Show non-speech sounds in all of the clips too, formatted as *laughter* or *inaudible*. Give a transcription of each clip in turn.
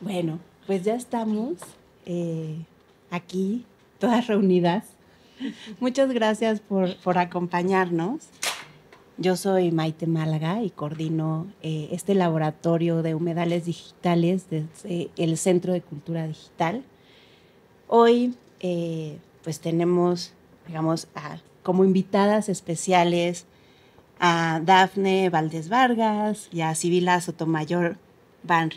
Bueno, pues ya estamos eh, aquí, todas reunidas. Muchas gracias por, acompañarnos. Yo soy Maite Málaga y coordino eh, este laboratorio de humedales digitales desde el Centro de Cultura Digital. Hoy, eh, pues tenemos, digamos, como invitadas especiales a Dafne Valdés Vargas y a Sibila Sotomayor Van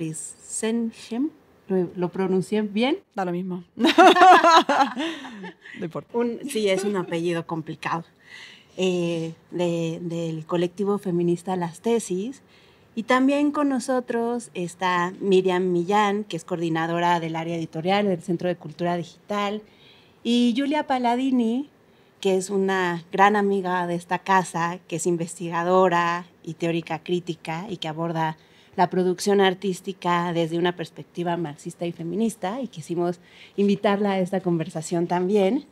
¿Lo, ¿Lo pronuncié bien? Da lo mismo. *laughs* sí, es un apellido complicado. Eh, del colectivo feminista Las Tesis. Y también con nosotros está Miriam Millán, que es coordinadora del área editorial del Centro de Cultura Digital, y Julia Paladini, que es una gran amiga de esta casa, que es investigadora y teórica crítica y que aborda la producción artística desde una perspectiva marxista y feminista y quisimos invitarla a esta conversación también.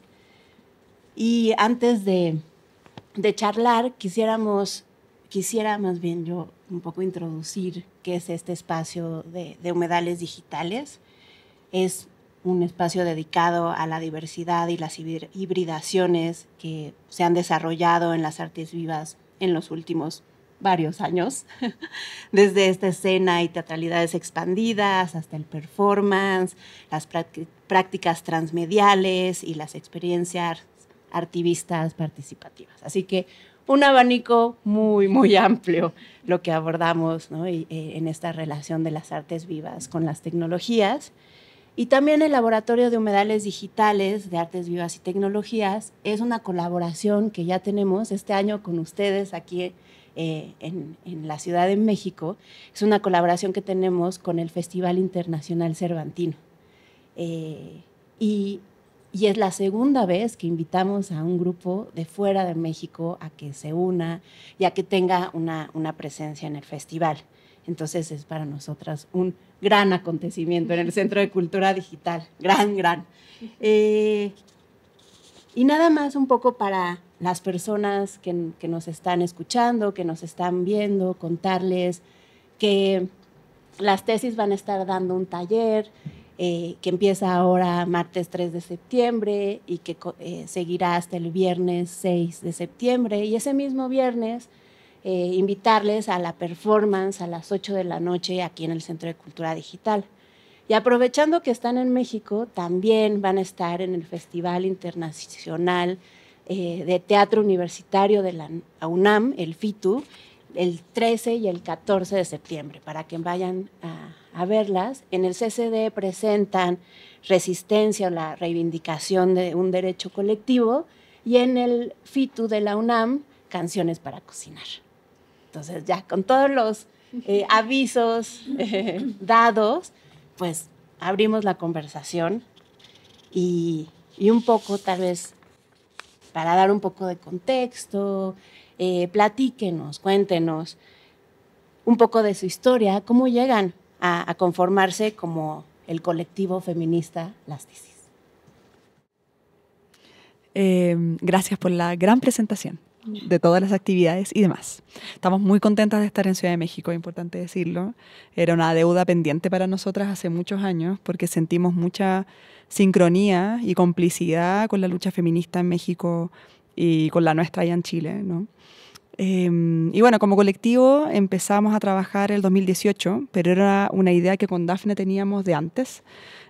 Y antes de, de charlar, quisiéramos, quisiera más bien yo un poco introducir qué es este espacio de, de humedales digitales. Es un espacio dedicado a la diversidad y las hibridaciones que se han desarrollado en las artes vivas en los últimos varios años, *laughs* desde esta escena y teatralidades expandidas hasta el performance, las prácticas transmediales y las experiencias activistas participativas. Así que un abanico muy, muy amplio lo que abordamos ¿no? Eh, en esta relación de las artes vivas con las tecnologías. Y también el Laboratorio de Humedales Digitales de Artes Vivas y Tecnologías es una colaboración que ya tenemos este año con ustedes aquí eh, en, la Ciudad de México, es una colaboración que tenemos con el Festival Internacional Cervantino. Eh, y, y, es la segunda vez que invitamos a un grupo de fuera de México a que se una y a que tenga una, una presencia en el festival. Entonces es para nosotras un gran acontecimiento en el Centro de Cultura Digital, gran, gran. *laughs* Eh, y nada más un poco para las personas que, nos están escuchando, que nos están viendo, contarles que las tesis van a estar dando un taller eh, que empieza ahora martes 3 de septiembre y que eh, seguirá hasta el viernes 6 de septiembre. Y ese mismo viernes eh, invitarles a la performance a las 8 de la noche aquí en el Centro de Cultura Digital. Y aprovechando que están en México, también van a estar en el Festival Internacional eh, de Teatro Universitario de la UNAM, el FITU, el 13 y el 14 de septiembre, para que vayan a, verlas. En el CCD presentan Resistencia o la reivindicación de un derecho colectivo y en el FITU de la UNAM, Canciones para Cocinar. Entonces ya con todos los eh, *laughs* avisos eh, dados, pues abrimos la conversación y, y un poco tal vez para dar un poco de contexto, eh, platíquenos, cuéntenos un poco de su historia, cómo llegan a, conformarse como el colectivo feminista Las Tisis. Eh, gracias por la gran presentación de todas las actividades y demás. Estamos muy contentas de estar en Ciudad de México, es importante decirlo. Era una deuda pendiente para nosotras hace muchos años porque sentimos mucha sincronía y complicidad con la lucha feminista en México y con la nuestra allá en Chile. Em, y bueno, como colectivo empezamos a trabajar el 2018, pero era una idea que con Dafne teníamos de antes,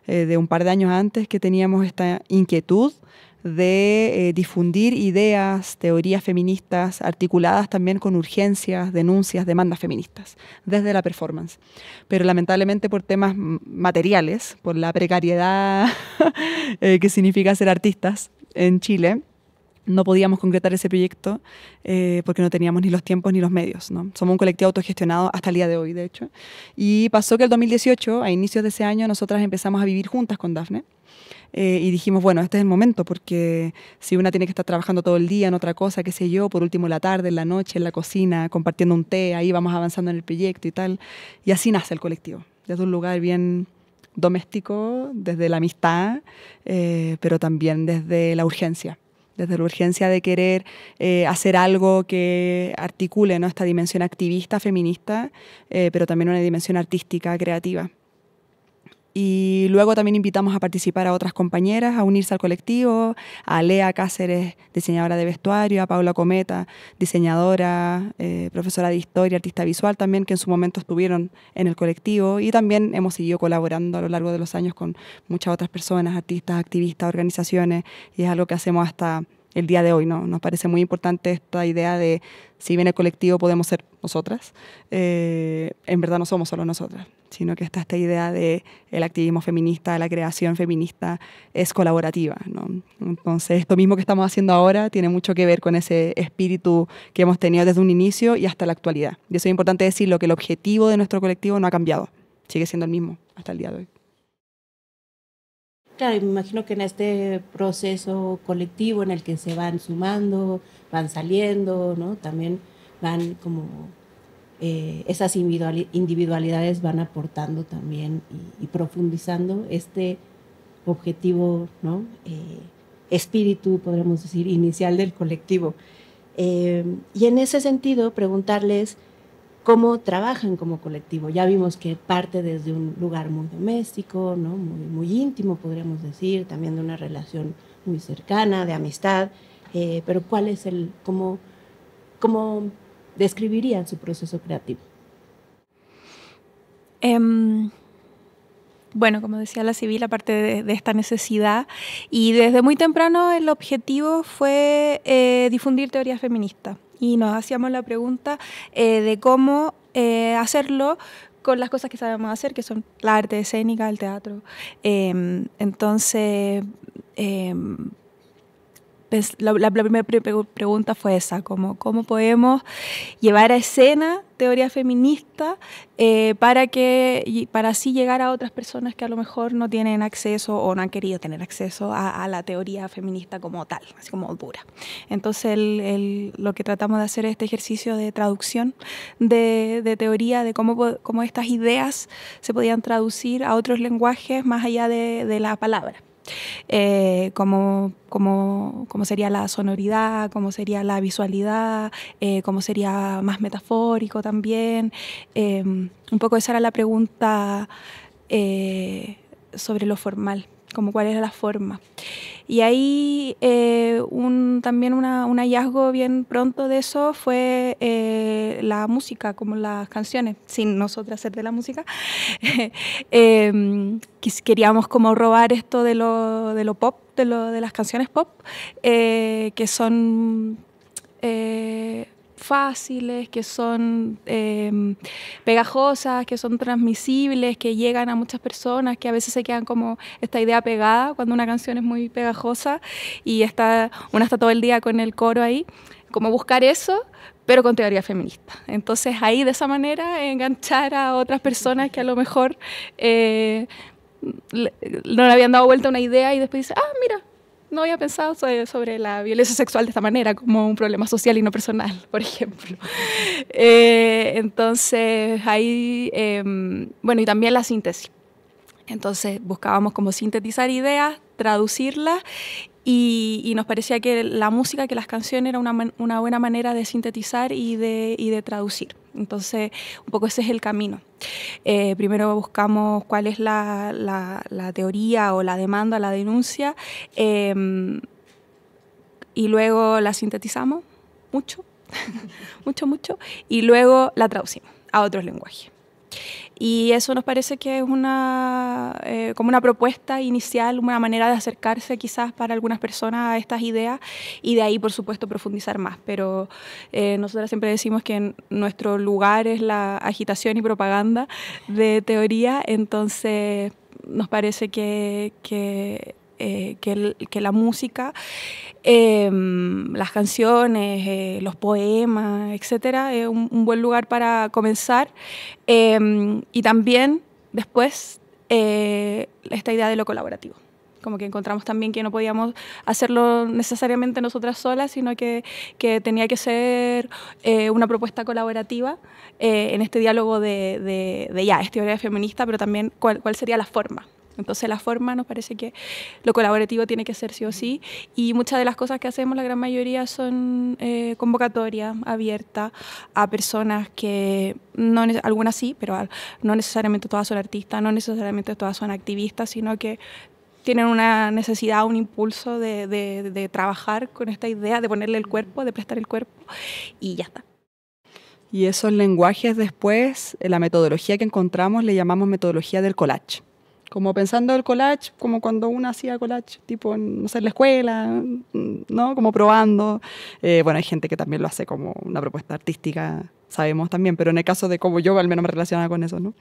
eh, de un par de años antes, que teníamos esta inquietud de eh, difundir ideas, teorías feministas, articuladas también con urgencias, denuncias, demandas feministas, desde la performance. Pero lamentablemente por temas materiales, por la precariedad *laughs* eh, que significa ser artistas en Chile, no podíamos concretar ese proyecto eh, porque no teníamos ni los tiempos ni los medios. Somos un colectivo autogestionado hasta el día de hoy, de hecho. Y pasó que el 2018, a inicios de ese año, nosotras empezamos a vivir juntas con Dafne. Eh, y dijimos, bueno, este es el momento, porque si una tiene que estar trabajando todo el día en otra cosa, qué sé yo, por último la tarde, en la noche, en la cocina, compartiendo un té, ahí vamos avanzando en el proyecto y tal. Y así nace el colectivo, desde un lugar bien doméstico, desde la amistad, eh, pero también desde la urgencia desde la urgencia de querer eh, hacer algo que articule ¿no? esta dimensión activista, feminista, pero también una dimensión artística, creativa. Y luego también invitamos a participar a otras compañeras, a unirse al colectivo, a Lea Cáceres, diseñadora de vestuario, a Paula Cometa, diseñadora, eh, profesora de historia, artista visual también, que en su momento estuvieron en el colectivo. Y también hemos seguido colaborando a lo largo de los años con muchas otras personas, artistas, activistas, organizaciones, y es algo que hacemos hasta el día de hoy. ¿no? Nos parece muy importante esta idea de si bien el colectivo podemos ser nosotras, eh, en verdad no somos solo nosotras, sino que está esta idea de el activismo feminista, la creación feminista es colaborativa. ¿no? Entonces, esto mismo que estamos haciendo ahora tiene mucho que ver con ese espíritu que hemos tenido desde un inicio y hasta la actualidad. Y eso es importante decirlo, que el objetivo de nuestro colectivo no ha cambiado, sigue siendo el mismo hasta el día de hoy me imagino que en este proceso colectivo en el que se van sumando, van saliendo, También van como eh, esas individualidades van aportando también y, profundizando este objetivo, eh, espíritu, podríamos decir, inicial del colectivo. Eh, y en ese sentido, preguntarles cómo trabajan como colectivo. Ya vimos que parte desde un lugar muy doméstico, muy, íntimo, podríamos decir, también de una relación muy cercana, de amistad, eh, pero ¿cuál es el, cómo, cómo describirían su proceso creativo? Em, bueno, como decía la civil, aparte de, esta necesidad, y desde muy temprano el objetivo fue eh, difundir teoría feminista y nos hacíamos la pregunta eh, de cómo eh, hacerlo con las cosas que sabemos hacer, que son la arte escénica, el teatro. Em, entonces, em, la, primera pregunta fue esa, como cómo podemos llevar a escena teoría feminista eh, para, que, para así llegar a otras personas que a lo mejor no tienen acceso o no han querido tener acceso a, la teoría feminista como tal, así como dura. Entonces lo que tratamos de hacer es este ejercicio de traducción de, teoría, de cómo, cómo, estas ideas se podían traducir a otros lenguajes más allá de, de la palabra. Eh, como cómo, sería la sonoridad, cómo sería la visualidad, eh, cómo sería más metafórico también. Eh, un poco esa era la pregunta sobre lo formal como cuál es la forma. Y ahí eh, también un hallazgo bien pronto de eso fue eh, la música, como las canciones, sin nosotros hacer de la música. *laughs* Em, queríamos como robar esto de lo, pop, de, lo, de las canciones pop, eh, que son fáciles, que son em, pegajosas, que son transmisibles, que llegan a muchas personas, que a veces se quedan como esta idea pegada cuando una canción es muy pegajosa y está, una está todo el día con el coro ahí, como buscar eso, pero con teoría feminista. Entonces ahí de esa manera enganchar a otras personas que a lo mejor... Eh, no le habían dado vuelta una idea y después dice, ah, mira, no había pensado sobre, la violencia sexual de esta manera, como un problema social y no personal, *laughs* por ejemplo. Eh, entonces, ahí, em, bueno, y también la síntesis. Entonces buscábamos como sintetizar ideas, traducirlas y, nos parecía que la música, que las canciones era una, buena manera de sintetizar y de, y de traducir. Entonces, un poco ese es el camino. Eh, primero buscamos cuál es la, teoría o la demanda, la denuncia, em, y luego la sintetizamos mucho, *laughs* mucho, mucho, y luego la traducimos a otros lenguajes. Y eso nos parece que es una, eh, como una propuesta inicial, una manera de acercarse quizás para algunas personas a estas ideas y de ahí, por supuesto, profundizar más. Pero eh, nosotros siempre decimos que nuestro lugar es la agitación y propaganda de teoría, entonces nos parece que, que eh, que, que, la música, em, las canciones, eh, los poemas, etcétera, es un, buen lugar para comenzar. Em, y también después eh, esta idea de lo colaborativo como que encontramos también que no podíamos hacerlo necesariamente nosotras solas, sino que, que tenía que ser una propuesta colaborativa en este diálogo de, de ya, es teoría feminista, pero también cuál sería la forma entonces la forma nos parece que lo colaborativo tiene que ser sí o sí y muchas de las cosas que hacemos, la gran mayoría son eh, convocatorias abiertas a personas que, no, algunas sí, pero no necesariamente todas son artistas, no necesariamente todas son activistas, sino que tienen una necesidad, un impulso de trabajar con esta idea, de ponerle el cuerpo, de prestar el cuerpo y ya está. Y esos lenguajes después, eh, la metodología que encontramos le llamamos metodología del collage como pensando el collage, como cuando uno hacía collage, tipo, no en la escuela, ¿no? Como probando. Eh, bueno, hay gente que también lo hace como una propuesta artística, sabemos también, pero en el caso de como yo al menos me relacionaba con eso, ¿no?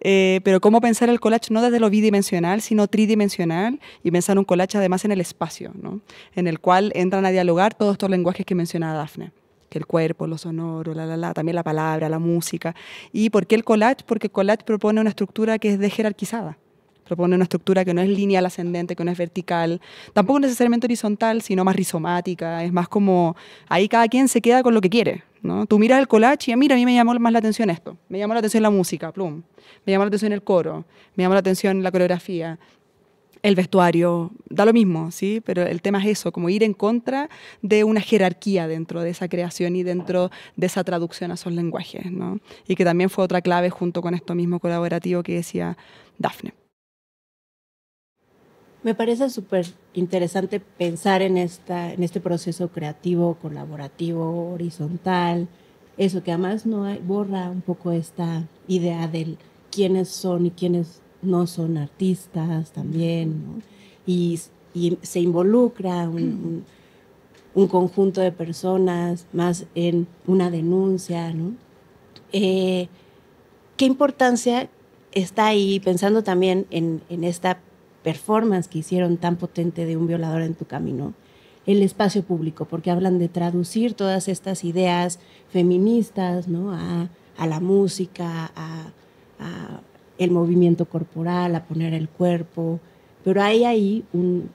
Eh, pero cómo pensar el collage no desde lo bidimensional, sino tridimensional y pensar un collage además en el espacio, ¿no? En el cual entran a dialogar todos estos lenguajes que menciona Dafne que el cuerpo, lo sonoro, la, la, la, también la palabra, la música. ¿Y por qué el collage? Porque el collage propone una estructura que es de jerarquizada propone una estructura que no es lineal ascendente, que no es vertical, tampoco necesariamente horizontal, sino más rizomática, es más como ahí cada quien se queda con lo que quiere. ¿no? Tú miras el collage y ah, mira, a mí me llamó más la atención esto, me llamó la atención la música, plum, me llamó la atención el coro, me llamó la atención la coreografía, el vestuario, da lo mismo, ¿sí? Pero el tema es eso, como ir en contra de una jerarquía dentro de esa creación y dentro de esa traducción a esos lenguajes, Y que también fue otra clave junto con esto mismo colaborativo que decía Dafne. Me parece súper interesante pensar en, esta, en este proceso creativo, colaborativo, horizontal, eso que además no borra un poco esta idea de quiénes son y quiénes no son artistas también, y, se involucra mm. un, conjunto de personas más en una denuncia, eh, ¿Qué importancia está ahí pensando también en, en esta performance que hicieron tan potente de un violador en tu camino, el espacio público, porque hablan de traducir todas estas ideas feministas a, la música, a, el movimiento corporal, a poner el cuerpo, pero hay ahí un,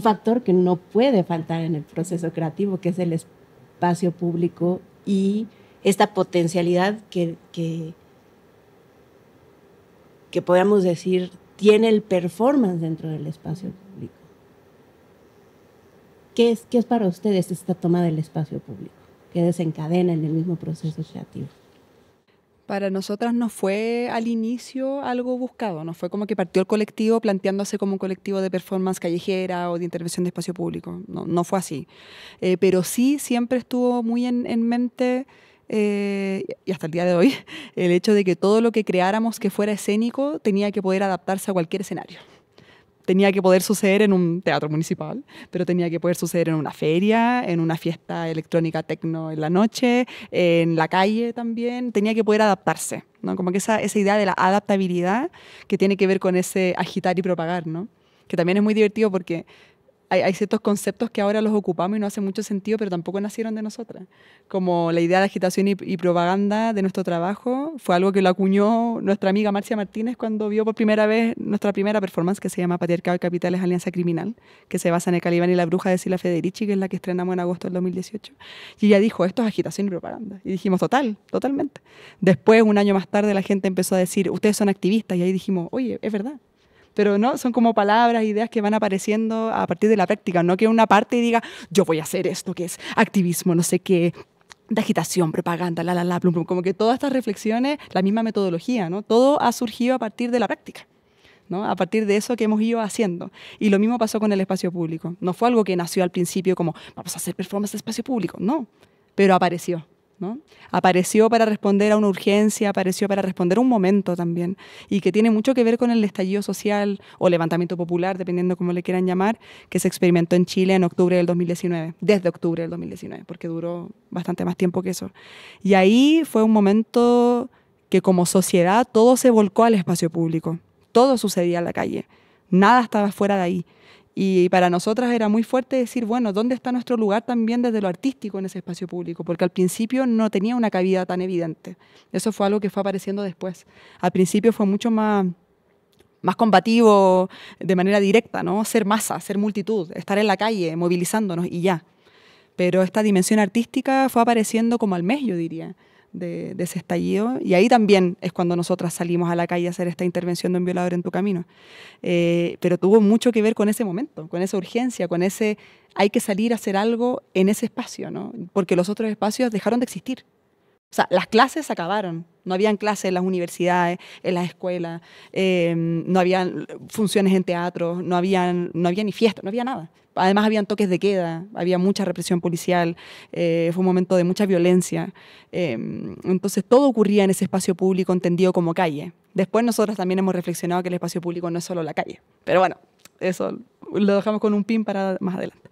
factor que no puede faltar en el proceso creativo, que es el espacio público y esta potencialidad que, que, que decir tiene el performance dentro del espacio público. ¿Qué es, qué es para ustedes esta toma del espacio público que desencadena en el mismo proceso creativo? Para nosotras no fue al inicio algo buscado, no fue como que partió el colectivo planteándose como un colectivo de performance callejera o de intervención de espacio público, no, no fue así. Eh, pero sí siempre estuvo muy en, en mente eh, y hasta el día de hoy, *laughs* el hecho de que todo lo que creáramos que fuera escénico tenía que poder adaptarse a cualquier escenario. Tenía que poder suceder en un teatro municipal, pero tenía que poder suceder en una feria, en una fiesta electrónica tecno en la noche, en la calle también. Tenía que poder adaptarse, ¿no? Como que esa, esa idea de la adaptabilidad que tiene que ver con ese agitar y propagar, ¿no? Que también es muy divertido porque hay, ciertos conceptos que ahora los ocupamos y no hacen mucho sentido, pero tampoco nacieron de nosotras. Como la idea de agitación y, propaganda de nuestro trabajo fue algo que lo acuñó nuestra amiga Marcia Martínez cuando vio por primera vez nuestra primera performance que se llama Patriarcado y Capitales Alianza Criminal, que se basa en el Calibán y la Bruja de Sila Federici, que es la que estrenamos en agosto del 2018. Y ella dijo, esto es agitación y propaganda. Y dijimos, total, totalmente. Después, un año más tarde, la gente empezó a decir, ustedes son activistas. Y ahí dijimos, oye, es verdad, pero no, son como palabras, ideas que van apareciendo a partir de la práctica, no que una parte diga, yo voy a hacer esto que es activismo, no sé qué, de agitación, propaganda, la, la, la, plum, plum. Como que todas estas reflexiones, la misma metodología, ¿no? Todo ha surgido a partir de la práctica. ¿no? A partir de eso que hemos ido haciendo. Y lo mismo pasó con el espacio público. No fue algo que nació al principio como, vamos a hacer performance de espacio público, no, pero apareció. Apareció para responder a una urgencia, apareció para responder a un momento también, y que tiene mucho que ver con el estallido social o levantamiento popular, dependiendo cómo le quieran llamar, que se experimentó en Chile en octubre del 2019, desde octubre del 2019, porque duró bastante más tiempo que eso. Y ahí fue un momento que como sociedad todo se volcó al espacio público, todo sucedía en la calle, nada estaba fuera de ahí. Y para nosotras era muy fuerte decir, bueno, ¿dónde está nuestro lugar también desde lo artístico en ese espacio público? Porque al principio no tenía una cabida tan evidente. Eso fue algo que fue apareciendo después. Al principio fue mucho más más combativo de manera directa, ¿no? Ser masa, ser multitud, estar en la calle movilizándonos y ya. Pero esta dimensión artística fue apareciendo como al mes, yo diría de, ese estallido. Y ahí también es cuando nosotras salimos a la calle a hacer esta intervención de un violador en tu camino. Eh, pero tuvo mucho que ver con ese momento, con esa urgencia, con ese hay que salir a hacer algo en ese espacio, Porque los otros espacios dejaron de existir. O sea, las clases acabaron. No habían clases en las universidades, en las escuelas, eh, no habían funciones en teatro no habían, no había ni fiestas, no había nada. Además había toques de queda, había mucha represión policial, eh, fue un momento de mucha violencia. Eh, entonces todo ocurría en ese espacio público entendido como calle. Después nosotros también hemos reflexionado que el espacio público no es solo la calle. Pero bueno, eso lo dejamos con un pin para más adelante.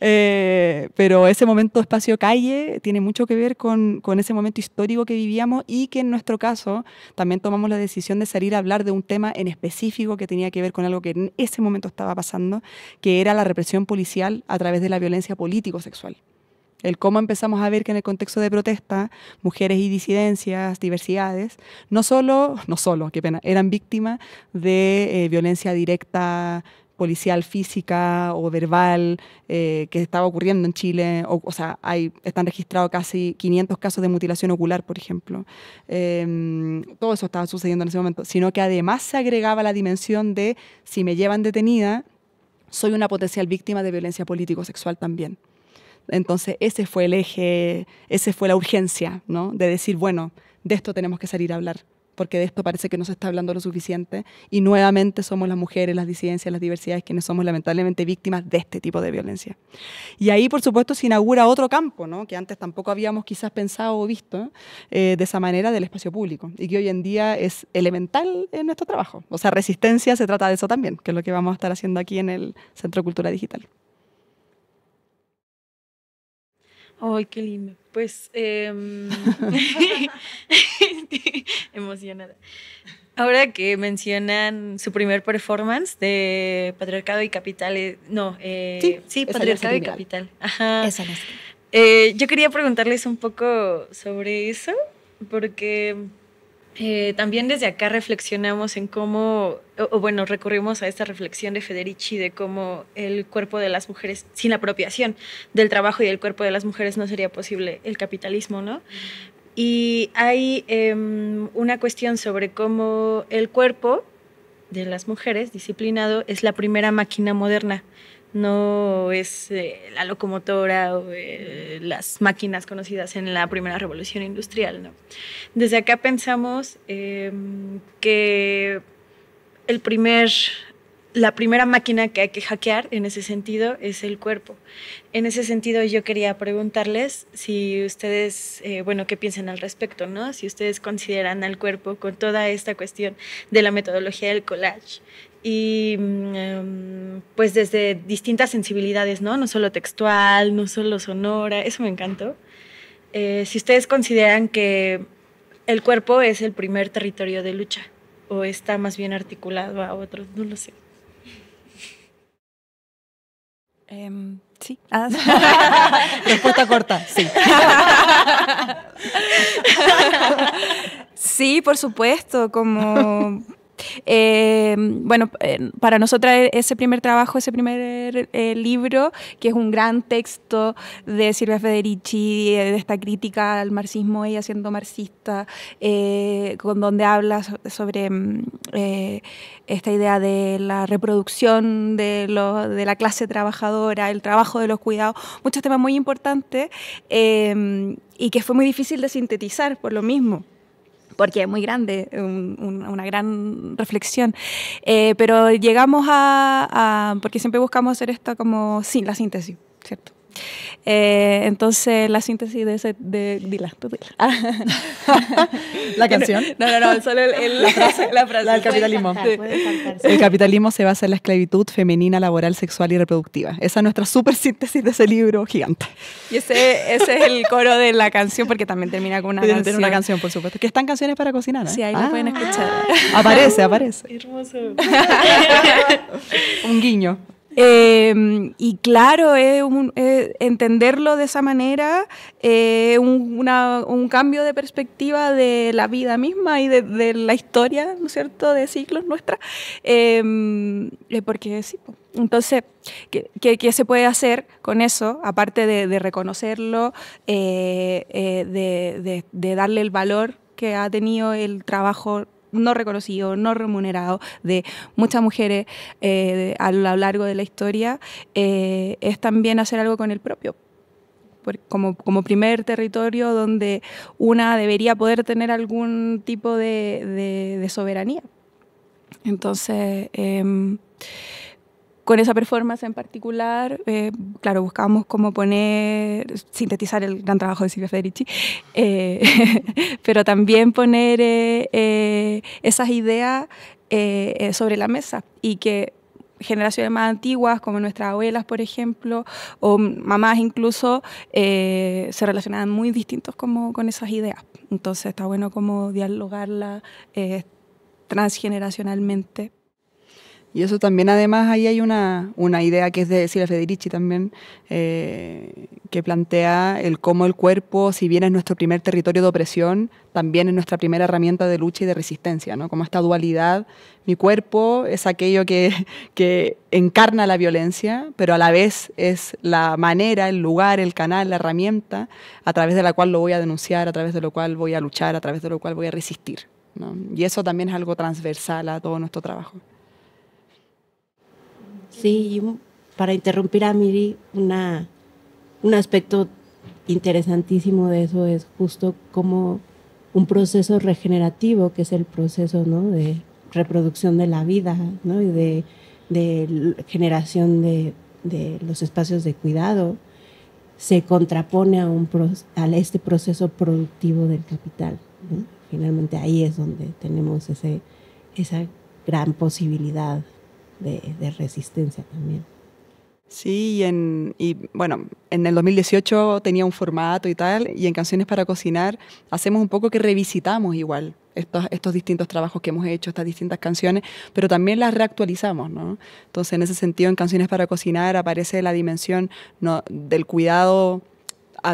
Eh, pero ese momento espacio-calle tiene mucho que ver con, con, ese momento histórico que vivíamos y que en nuestro caso también tomamos la decisión de salir a hablar de un tema en específico que tenía que ver con algo que en ese momento estaba pasando, que era la represión policial a través de la violencia político-sexual. El cómo empezamos a ver que en el contexto de protesta, mujeres y disidencias, diversidades, no solo, no solo, qué pena, eran víctimas de eh, violencia directa policial física o verbal eh, que estaba ocurriendo en Chile. O, o sea, hay, están registrados casi 500 casos de mutilación ocular, por ejemplo. Em, todo eso estaba sucediendo en ese momento, sino que además se agregaba la dimensión de si me llevan detenida, soy una potencial víctima de violencia político-sexual también. Entonces, ese fue el eje, ese fue la urgencia, ¿no? De decir, bueno, de esto tenemos que salir a hablar porque de esto parece que no se está hablando lo suficiente, y nuevamente somos las mujeres, las disidencias, las diversidades quienes somos lamentablemente víctimas de este tipo de violencia. Y ahí, por supuesto, se inaugura otro campo, ¿no? que antes tampoco habíamos quizás pensado o visto eh, de esa manera del espacio público, y que hoy en día es elemental en nuestro trabajo. O sea, resistencia se trata de eso también, que es lo que vamos a estar haciendo aquí en el Centro Cultura Digital. Ay, qué lindo. Pues em, *laughs* emocionada. Ahora que mencionan su primer performance de Patriarcado y Capital, eh, no, eh, sí, Patriarcado y Capital. Ajá. Esa es. Eh, yo quería preguntarles un poco sobre eso, porque eh, también desde acá reflexionamos en cómo, o, bueno, recurrimos a esta reflexión de Federici de cómo el cuerpo de las mujeres, sin la apropiación del trabajo y del cuerpo de las mujeres, no sería posible el capitalismo, ¿no? Y hay em, una cuestión sobre cómo el cuerpo de las mujeres disciplinado es la primera máquina moderna no es eh, la locomotora o eh, las máquinas conocidas en la primera revolución industrial. Desde acá pensamos em, que el primer la primera máquina que hay que hackear en ese sentido es el cuerpo. En ese sentido yo quería preguntarles si ustedes, eh, bueno, qué piensan al respecto, ¿no? Si ustedes consideran al cuerpo con toda esta cuestión de la metodología del collage y mm, pues desde distintas sensibilidades, ¿no? No solo textual, no solo sonora, eso me encantó. Eh, si ustedes consideran que el cuerpo es el primer territorio de lucha o está más bien articulado a otros, no lo sé. Em, sí. *laughs* Ah, *laughs* Respuesta corta, sí. sí, por supuesto, como Em, bueno, eh, para nosotras e-, ese primer trabajo, ese primer eh, libro, que es un gran texto de Silvia Federici, eh, de esta crítica al marxismo, ella siendo marxista, con donde habla sobre mm, esta idea de la reproducción de, la clase trabajadora, el trabajo de los cuidados, muchos temas muy importantes em, y que fue muy difícil de sintetizar por lo mismo porque es muy grande, una gran reflexión. Eh, pero llegamos a, a, porque siempre buscamos hacer esto como sin la síntesis, ¿cierto? Eh, entonces, la síntesis de ese, dila, *laughs* ¿La canción? No, no, no, solo el, la frase. La capitalismo. El capitalismo se basa en la esclavitud femenina, laboral, sexual y reproductiva. Esa es nuestra super síntesis de ese libro gigante. Y ese, es el coro de la canción, porque también termina con una canción. por supuesto. Que están canciones para cocinar, ¿eh? Sí, ahí ah, pueden escuchar. Aparece, aparece. Hermoso. *laughs* Un guiño. Em, y claro, es entenderlo de esa manera, es eh, un, una, un, cambio de perspectiva de la vida misma y de, la historia, ¿no es cierto?, de ciclos nuestra. Em, eh, porque sí, entonces, ¿qué, ¿qué, se puede hacer con eso? Aparte de, de reconocerlo, eh, de, de darle el valor que ha tenido el trabajo no reconocido, no remunerado de muchas mujeres eh, a lo largo de la historia, eh, es también hacer algo con el propio. Como, como, primer territorio donde una debería poder tener algún tipo de, soberanía. Entonces, em, con esa performance en particular, eh, claro, buscábamos cómo poner, sintetizar el gran trabajo de Silvia Federici, eh, *laughs* pero también poner eh, esas ideas sobre la mesa y que generaciones más antiguas, como nuestras abuelas, por ejemplo, o mamás incluso, se relacionaban muy distintos como con esas ideas. Entonces está bueno como dialogarla transgeneracionalmente. Y eso también, además, ahí hay una, idea que es de Silvia Federici también, eh, que plantea el cómo el cuerpo, si bien es nuestro primer territorio de opresión, también es nuestra primera herramienta de lucha y de resistencia, ¿no? Como esta dualidad, mi cuerpo es aquello que, *laughs* que encarna la violencia, pero a la vez es la manera, el lugar, el canal, la herramienta a través de la cual lo voy a denunciar, a través de lo cual voy a luchar, a través de lo cual voy a resistir. Y eso también es algo transversal a todo nuestro trabajo. Sí, para interrumpir a Miri, un aspecto interesantísimo de eso es justo cómo un proceso regenerativo, que es el proceso de reproducción de la vida y de, generación de, los espacios de cuidado, se contrapone a, este proceso productivo del capital. Finalmente ahí es donde tenemos esa gran posibilidad de, resistencia también. Sí, y, en, bueno, en el 2018 tenía un formato y tal, y en Canciones para Cocinar hacemos un poco que revisitamos igual estos, estos distintos trabajos que hemos hecho, estas distintas canciones, pero también las reactualizamos, ¿no? Entonces, en ese sentido, en Canciones para Cocinar aparece la dimensión ¿no? del cuidado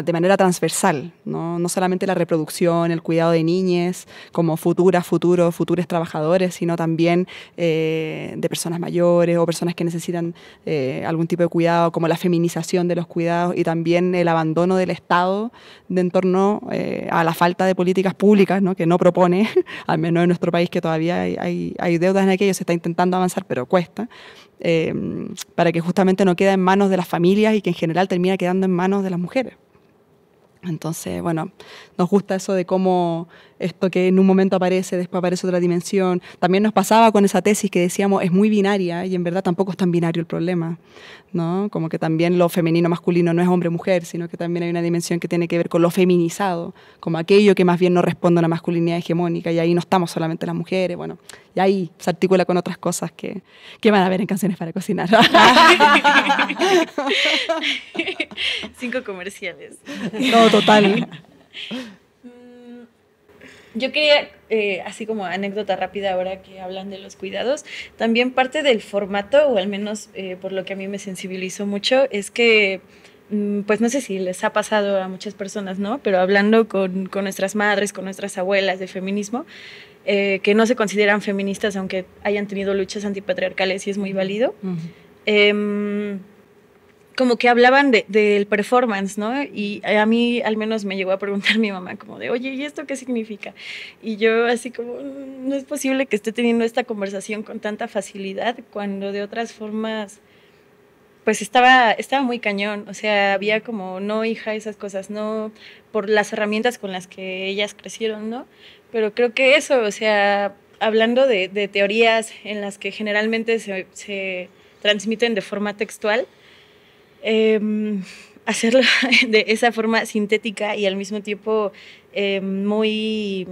de manera transversal, ¿no? solamente la reproducción, el cuidado de niñas como futuras, futuros, futuros trabajadores, sino también eh, de personas mayores o personas que necesitan eh, algún tipo de cuidado, como la feminización de los cuidados y también el abandono del Estado de en torno eh, a la falta de políticas públicas ¿no? que no propone, *laughs* al menos en nuestro país que todavía hay, deudas en aquello, se está intentando avanzar pero cuesta. para que justamente no quede en manos de las familias y que en general termina quedando en manos de las mujeres. Entonces, bueno, nos gusta eso de cómo esto que en un momento aparece, después aparece otra dimensión. También nos pasaba con esa tesis que decíamos es muy binaria y en verdad tampoco es tan binario el problema, ¿no? Como que también lo femenino-masculino no es hombre-mujer, sino que también hay una dimensión que tiene que ver con lo feminizado, como aquello que más bien no responde a la masculinidad hegemónica y ahí no estamos solamente las mujeres, bueno, y ahí se articula con otras cosas que, que van a ver en Canciones para Cocinar. *laughs* Cinco comerciales. todo total. *laughs* Yo quería, eh, así como anécdota rápida ahora que hablan de los cuidados, también parte del formato, o al menos eh, por lo que a mí me sensibilizó mucho, es que mm, pues no sé si les ha pasado a muchas personas, ¿no? Pero hablando con, con nuestras madres, con nuestras abuelas de feminismo, eh, que no se consideran feministas aunque hayan tenido luchas antipatriarcales y es muy válido. Em, como que hablaban del de, performance, ¿no? Y a mí al menos me llegó a preguntar *laughs* mi mamá como de, oye, ¿y esto qué significa? Y yo así como, mm, no es posible que esté teniendo esta conversación con tanta facilidad cuando de otras formas, pues estaba, estaba muy cañón, o sea, había como, no, hija, esas cosas, no, por las herramientas con las que ellas crecieron, ¿no? Pero creo que eso, o sea, hablando de, de teorías en las que generalmente se, se transmiten de forma textual, Em, *laughs* hacerlo *laughs* de esa forma sintética y al mismo tiempo em, muy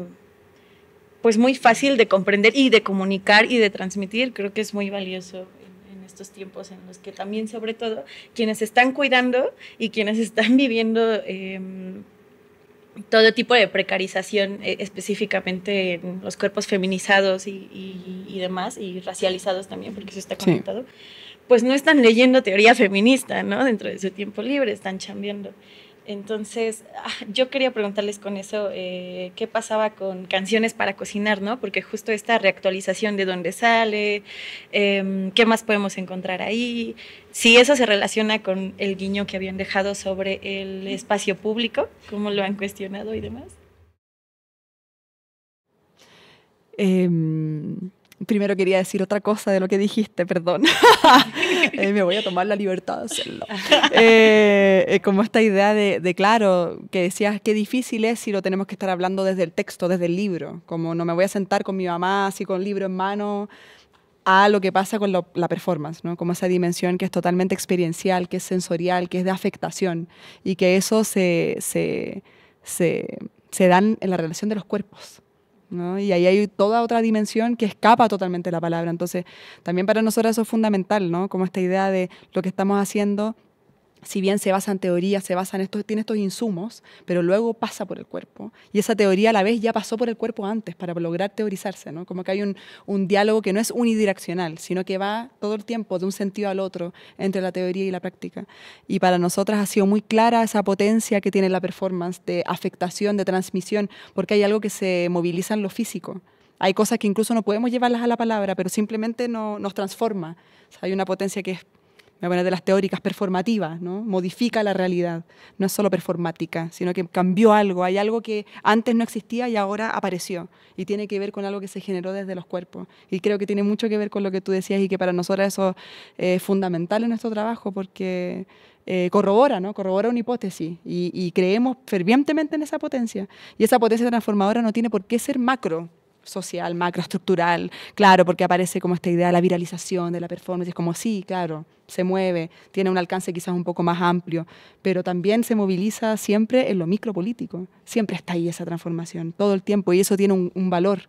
pues muy fácil de comprender y de comunicar y de transmitir, creo que es muy valioso en, estos tiempos en los que también, sobre todo, quienes están cuidando y quienes están *laughs* viviendo em, todo tipo de precarización, e, específicamente en los cuerpos feminizados y, demás, y racializados también, porque eso está conectado pues no están leyendo teoría feminista, ¿no? Dentro de su tiempo libre, están chambeando. Entonces, ah, yo quería preguntarles con eso, eh, ¿qué pasaba con canciones para cocinar, no? Porque justo esta reactualización de dónde sale, em, qué más podemos encontrar ahí, si eso se relaciona con el guiño que habían dejado sobre el espacio público, cómo lo han cuestionado y demás. Em, Primero quería decir otra cosa de lo que dijiste, perdón. *laughs* Eh, me voy a tomar la libertad de hacerlo. *laughs* Eh, eh, como esta idea de, claro, que decías qué difícil es si lo tenemos que estar hablando desde el texto, desde el libro. Como no me voy a sentar con mi mamá así con libro en mano a lo que pasa con la performance, ¿no? Como esa dimensión que es totalmente experiencial, que es sensorial, que es de afectación y que eso se, se, se, se dan en la relación de los cuerpos y ahí hay toda otra dimensión que escapa totalmente la palabra. Entonces, también para nosotros eso es fundamental, ¿no? Como esta idea de lo que estamos haciendo si bien se basa en teoría, se basa estos, tiene estos insumos, pero luego pasa por el cuerpo. Y esa teoría a la vez ya pasó por el cuerpo antes para lograr teorizarse, ¿no? Como que hay un, un diálogo que no es unidireccional, sino que va todo el tiempo de un sentido al otro entre la teoría y la práctica. Y para nosotras ha sido muy clara esa potencia que tiene la performance de afectación, de transmisión, porque hay algo que se moviliza en lo físico. Hay cosas que incluso no podemos llevarlas a la palabra, pero simplemente no, nos transforma. hay una potencia que es de las teóricas performativas, ¿no? modifica la realidad, no es solo performática, sino que cambió algo, hay algo que antes no existía y ahora apareció, y tiene que ver con algo que se generó desde los cuerpos, y creo que tiene mucho que ver con lo que tú decías y que para nosotros eso eh, es fundamental en nuestro trabajo, porque eh, corrobora, ¿no? corrobora una hipótesis y creemos fervientemente en esa potencia, y esa potencia transformadora no tiene por qué ser macro, social, macroestructural, claro, porque aparece como esta idea de la viralización, de la performance, es como sí, claro, se mueve, tiene un alcance quizás un poco más amplio, pero también se moviliza siempre en lo micropolítico, siempre está ahí esa transformación, todo el tiempo, y eso tiene un, valor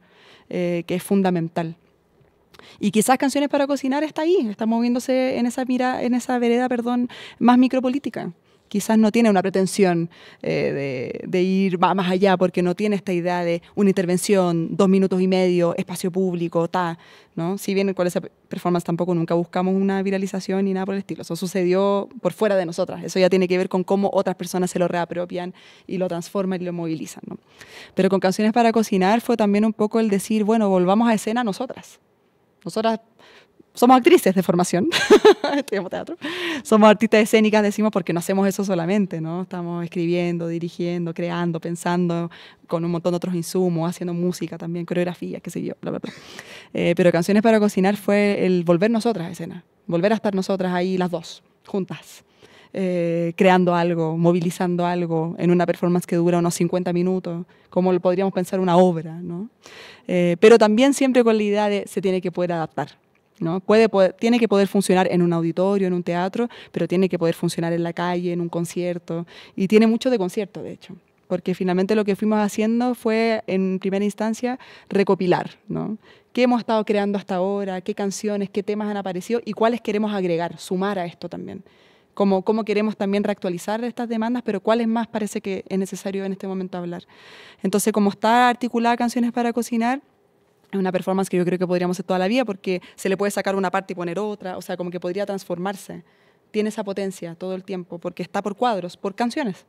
eh, que es fundamental. Y quizás Canciones para Cocinar está ahí, está moviéndose en esa, mira, en esa vereda perdón, más micropolítica quizás no tiene una pretensión eh, de, ir más allá porque no tiene esta idea de una intervención, dos minutos y medio, espacio público, ta, ¿no? Si bien con esa performance tampoco nunca buscamos una viralización ni nada por el estilo, eso sucedió por fuera de nosotras, eso ya tiene que ver con cómo otras personas se lo reapropian y lo transforman y lo movilizan, Pero con Canciones para Cocinar fue también un poco el decir, bueno, volvamos a escena nosotras. Nosotras somos actrices de formación, *laughs* estudiamos teatro, somos artistas escénicas, decimos, porque no hacemos eso solamente, ¿no? Estamos escribiendo, dirigiendo, creando, pensando, con un montón de otros insumos, haciendo música también, coreografía, qué sé yo, bla, bla, bla. Eh, pero Canciones para Cocinar fue el volver nosotras a escena, volver a estar nosotras ahí las dos, juntas. Eh, creando algo, movilizando algo en una performance que dura unos 50 minutos, como podríamos pensar una obra, ¿no? Eh, pero también siempre con la idea de se tiene que poder adaptar, ¿no? Puede tiene que poder funcionar en un auditorio, en un teatro, pero tiene que poder funcionar en la calle, en un concierto. Y tiene mucho de concierto, de hecho, porque finalmente lo que fuimos haciendo fue, en primera instancia, recopilar, ¿no? ¿Qué hemos estado creando hasta ahora? ¿Qué canciones, qué temas han aparecido? ¿Y cuáles queremos agregar, sumar a esto también? cómo queremos también reactualizar estas demandas, pero cuáles más parece que es necesario en este momento hablar. Entonces, como está articulada Canciones para Cocinar, es una performance que yo creo que podríamos hacer toda la vida porque se le puede sacar una parte y poner otra, o sea, como que podría transformarse. Tiene esa potencia todo el tiempo porque está por cuadros, por canciones.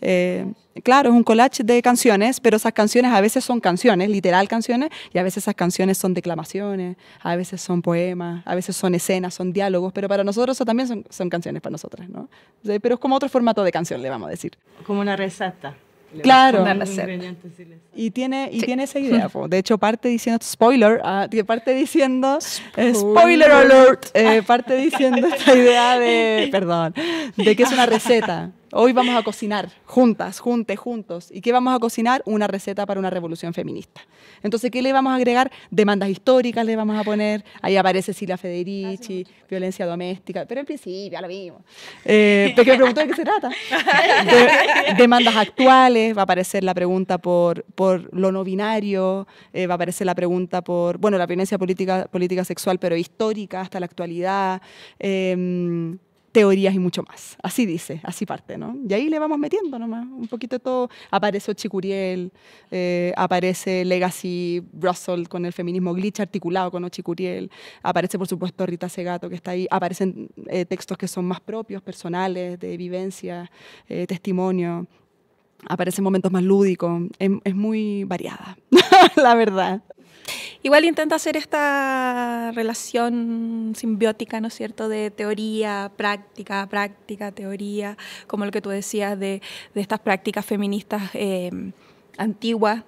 Eh, claro, es un collage de canciones, pero esas canciones a veces son canciones, literal canciones, y a veces esas canciones son declamaciones, a veces son poemas, a veces son escenas, son diálogos, pero para nosotros eso también son, son canciones para nosotras, ¿no? Pero es como otro formato de canción, le vamos a decir. Como una receta claro. y tiene, y tiene esa *laughs* idea. De hecho, parte diciendo spoiler, ah, parte diciendo eh, spoiler, eh, alert, parte diciendo esta idea de, *laughs* perdón, de que es una receta. Hoy vamos a cocinar juntas, juntes, juntos. ¿Y qué vamos a cocinar? Una receta para una revolución feminista. Entonces, ¿qué le vamos a agregar? Demandas históricas le vamos a poner. Ahí aparece Silvia Federici, violencia doméstica, pero en principio, ya lo mismo. porque *laughs* eh, me de qué se trata. demandas actuales, va a aparecer la pregunta por, lo no binario, eh, va a aparecer la pregunta por, bueno, la violencia política, política sexual, pero histórica hasta la actualidad. Em, teorías y mucho más. Así dice, así parte, ¿no? Y ahí le vamos metiendo nomás, un poquito de todo. Aparece Ochicuriel, eh, aparece Legacy Russell con el feminismo glitch articulado con Ochicuriel, aparece por supuesto Rita Segato que está ahí, aparecen eh, textos que son más propios, personales, de vivencia, eh, testimonio, aparecen momentos más lúdicos, es, em, es muy variada, *laughs* la verdad igual intenta hacer esta relación simbiótica, ¿no es cierto?, de teoría, práctica, práctica, teoría, como lo que tú decías de, estas prácticas feministas em, antiguas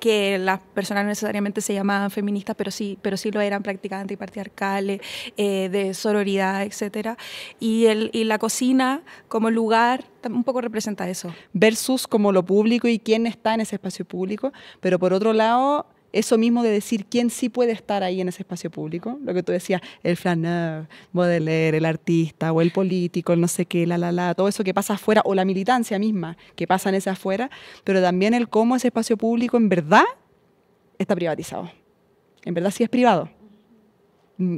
que las personas no necesariamente se llamaban feministas, pero sí, pero sí lo eran, prácticas antipatriarcales, eh, de sororidad, etc. Y, el, y la cocina como lugar un poco representa eso. Versus como lo público y quién está en ese espacio público, pero por otro lado eso mismo de decir quién sí puede estar ahí en ese espacio público, lo que tú decías, el flaneur, Baudelaire, el artista o el político, el no sé qué, la, la, la, todo eso que pasa afuera, o la militancia misma que pasa en ese afuera, pero también el cómo ese espacio público en verdad está privatizado. En verdad sí es privado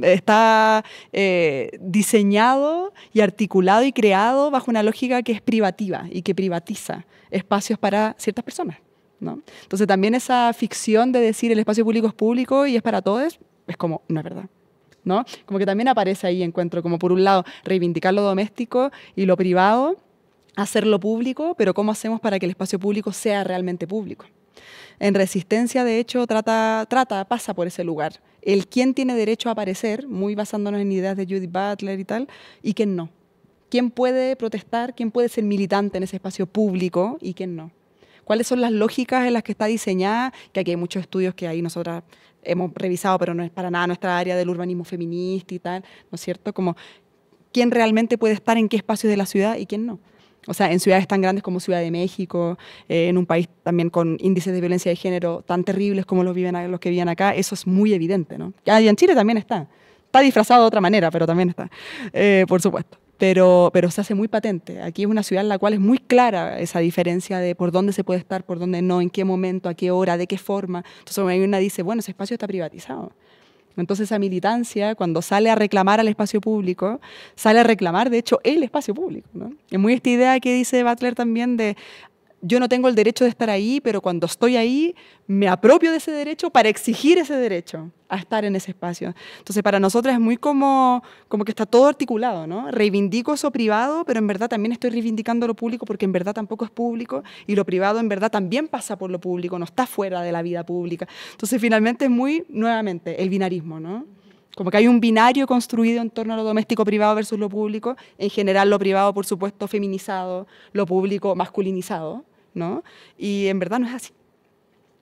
está eh, diseñado y articulado y creado bajo una lógica que es privativa y que privatiza espacios para ciertas personas. Entonces también esa ficción de decir el espacio público es público y es para todos, es como, no es verdad. ¿no? Como que también aparece ahí, encuentro, como por un lado, reivindicar lo doméstico y lo privado, hacerlo público, pero ¿cómo hacemos para que el espacio público sea realmente público? En resistencia, de hecho, trata, pasa por ese lugar. El quién tiene derecho a aparecer, muy basándonos en ideas de Judith Butler y tal, y quién no. ¿Quién puede protestar? ¿Quién puede ser militante en ese espacio público y quién no? cuáles son las lógicas en las que está diseñada, que aquí hay muchos estudios que ahí nosotras hemos revisado, pero no es para nada nuestra área del urbanismo feminista y tal, ¿no es cierto? Como quién realmente puede estar en qué espacio de la ciudad y quién no. O sea, en ciudades tan grandes como Ciudad de México, eh, en un país también con índices de violencia de género tan terribles como los, viven, los que viven acá, eso es muy evidente, ¿no? Ah, y en Chile también está. Está disfrazado de otra manera, pero también está, eh, por supuesto pero, pero se hace muy patente. Aquí es una ciudad en la cual es muy clara esa diferencia de por dónde se puede estar, por dónde no, en qué momento, a qué hora, de qué forma. Entonces una dice, bueno, ese espacio está privatizado. Entonces esa militancia, cuando sale a reclamar al espacio público, sale a reclamar, de hecho, el espacio público. Es muy esta idea que dice Butler también de yo no tengo el derecho de estar ahí, pero cuando estoy ahí me apropio de ese derecho para exigir ese derecho a estar en ese espacio. Entonces, para nosotros es muy como, como que está todo articulado, ¿no? Reivindico eso privado, pero en verdad también estoy reivindicando lo público porque en verdad tampoco es público y lo privado en verdad también pasa por lo público, no está fuera de la vida pública. Entonces, finalmente es muy, nuevamente, el binarismo, ¿no? Como que hay un binario construido en torno a lo doméstico privado versus lo público, en general lo privado, por supuesto, feminizado, lo público masculinizado, ¿no? Y en verdad no es así.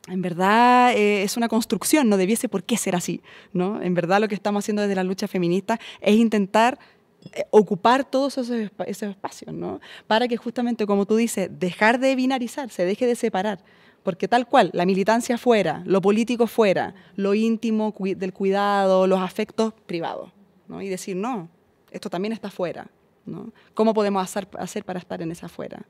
En verdad eh, es una construcción, no debiese por qué ser así, ¿no? En verdad lo que estamos haciendo desde la lucha feminista es intentar eh, ocupar todos esos, espacios, ¿no? Para que justamente, como tú dices, dejar de binarizar, se deje de separar. Porque tal cual, la militancia fuera, lo político fuera, lo íntimo del cuidado, los afectos privados, ¿no? Y decir, no, esto también está fuera, ¿Cómo podemos hacer, para estar en esa fuera?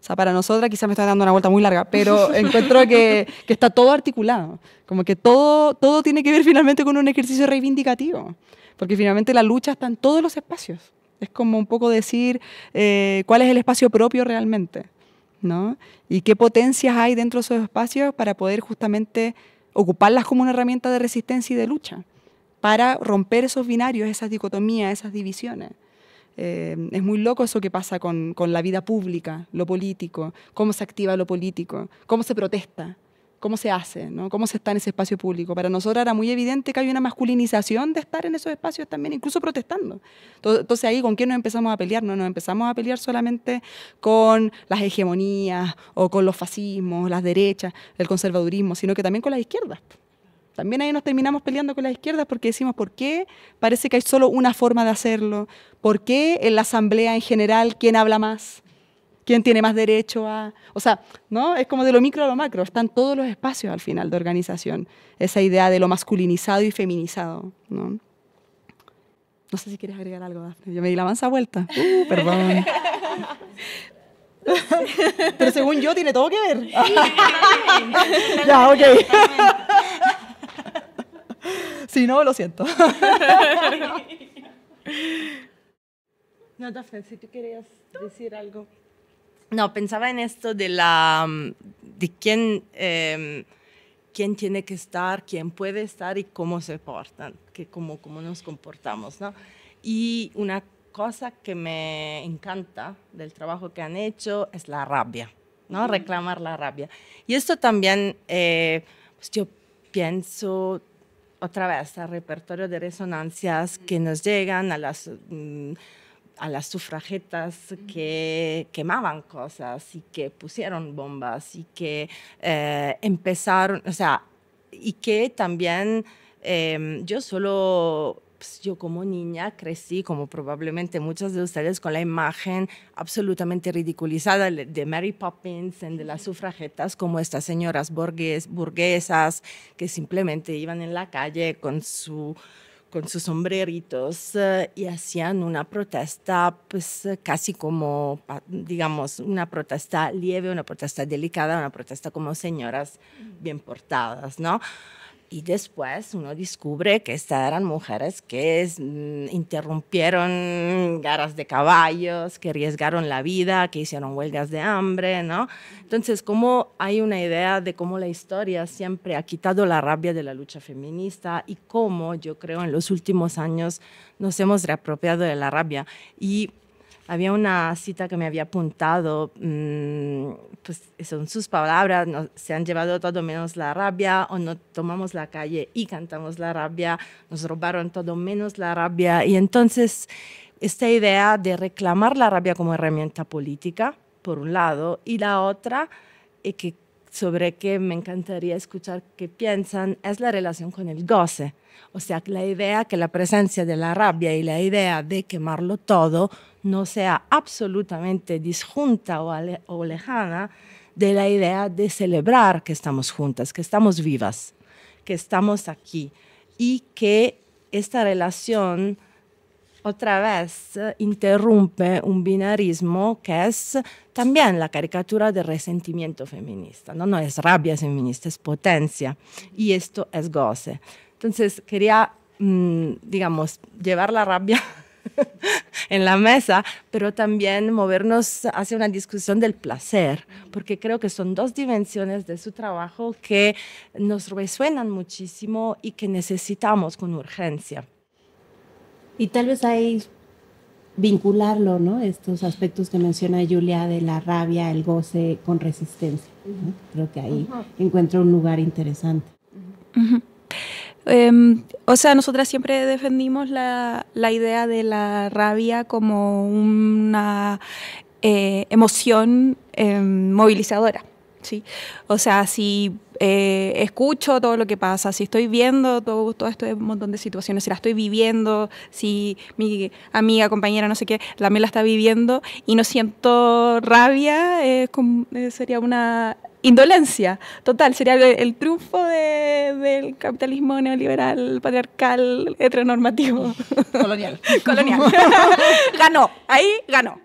sea, para nosotras quizás me estoy dando una vuelta muy larga, pero *laughs* encuentro que, está todo articulado, como que todo, todo tiene que ver finalmente con un ejercicio reivindicativo, porque finalmente la lucha está en todos los espacios. Es como un poco decir eh, cuál es el espacio propio realmente, ¿no? Y qué potencias hay dentro de esos espacios para poder justamente ocuparlas como una herramienta de resistencia y de lucha, para romper esos binarios, esas dicotomías, esas divisiones. Eh, es muy loco eso que pasa con, la vida pública, lo político, cómo se activa lo político, cómo se protesta, cómo se hace, cómo se está en ese espacio público. Para nosotros era muy evidente que hay una masculinización de estar en esos espacios también, incluso protestando. Entonces ahí, ¿con quién nos empezamos a pelear? No nos empezamos a pelear solamente con las hegemonías o con los fascismos, las derechas, el conservadurismo, sino que también con las izquierdas. También ahí nos terminamos peleando con la izquierda porque decimos, ¿por qué parece que hay solo una forma de hacerlo? ¿Por qué en la asamblea en general quién habla más? ¿Quién tiene más derecho a...? O sea, ¿no? Es como de lo micro a lo macro. Están todos los espacios al final de organización. Esa idea de lo masculinizado y feminizado, ¿no? sé si quieres agregar algo, Yo me di la mansa vuelta. Uh, perdón. *laughs* Pero según yo tiene todo que ver. *laughs* ya, ok. Si *laughs* no, lo siento. *laughs* No, Dafne, si tú querías decir algo. No, pensaba en esto de la mm, de quién, em, quién tiene que estar, quién puede estar y cómo se portan, que cómo, cómo nos comportamos, ¿no? Y una cosa que me encanta del trabajo que han hecho es la rabia, ¿no? Reclamar la rabia. Y esto también, eh, pues yo pienso otra vez al repertorio de resonancias que nos llegan a las, mm, a las sufragetas que quemaban cosas y que pusieron bombas y que eh, empezaron, o sea, y que también em, yo solo pues, yo como niña crecí, como probablemente muchos de ustedes, con la imagen absolutamente ridiculizada de Mary Poppins, y de las sufragetas, como estas señoras burgues, burguesas que simplemente iban en la calle con su con sus sombreritos eh, y hacían una protesta, pues casi como, digamos, una protesta lieve, una protesta delicada, una protesta como señoras bien portadas, ¿no? Y después uno descubre que estas eran mujeres que mm, interrumpieron garas de caballos, que arriesgaron la vida, que hicieron huelgas de hambre, ¿no? Entonces, ¿cómo hay una idea de cómo la historia siempre ha quitado la rabia de la lucha feminista y cómo, yo creo, en los últimos años nos hemos reapropiado de la rabia. Y había una cita que me había apuntado, mm, pues son sus palabras, se han llevado todo menos la rabia, o no tomamos la calle y cantamos la rabia, nos robaron todo menos la rabia. Y entonces esta idea de reclamar la rabia como herramienta política, por un lado, y la otra, y eh, que sobre que me encantaría escuchar qué piensan es la relación con el goce. O sea, la idea que la presencia de la rabia y la idea de quemarlo todo no sea absolutamente disjunta o, lejana de la idea de celebrar que estamos juntas, que estamos vivas, que estamos aquí y que esta relación otra vez interrumpe un binarismo que es también la caricatura del resentimiento feminista. No, no es rabia feminista, es potencia y esto es goce. Entonces quería, mm, digamos, llevar la rabia *laughs* *laughs* en la mesa, pero también movernos hacia una discusión del placer, porque creo que son dos dimensiones de su trabajo que nos resuenan muchísimo y que necesitamos con urgencia. Y tal vez ahí vincularlo, ¿no? Estos aspectos que menciona Julia de la rabia, el goce con resistencia. Creo que ahí encuentro un lugar interesante. Em, o sea, nosotras siempre defendimos la, idea de la rabia como una eh, emoción em, movilizadora. ¿sí? O sea, si eh, escucho todo lo que pasa, si estoy viendo todo, todo un montón de situaciones, si la estoy viviendo, si mi amiga, compañera, no sé qué, también la está viviendo y no siento rabia, eh, sería una indolencia total, sería el, triunfo del capitalismo neoliberal, patriarcal, heteronormativo. Colonial. *laughs* Colonial. *laughs* ganó, ahí ganó.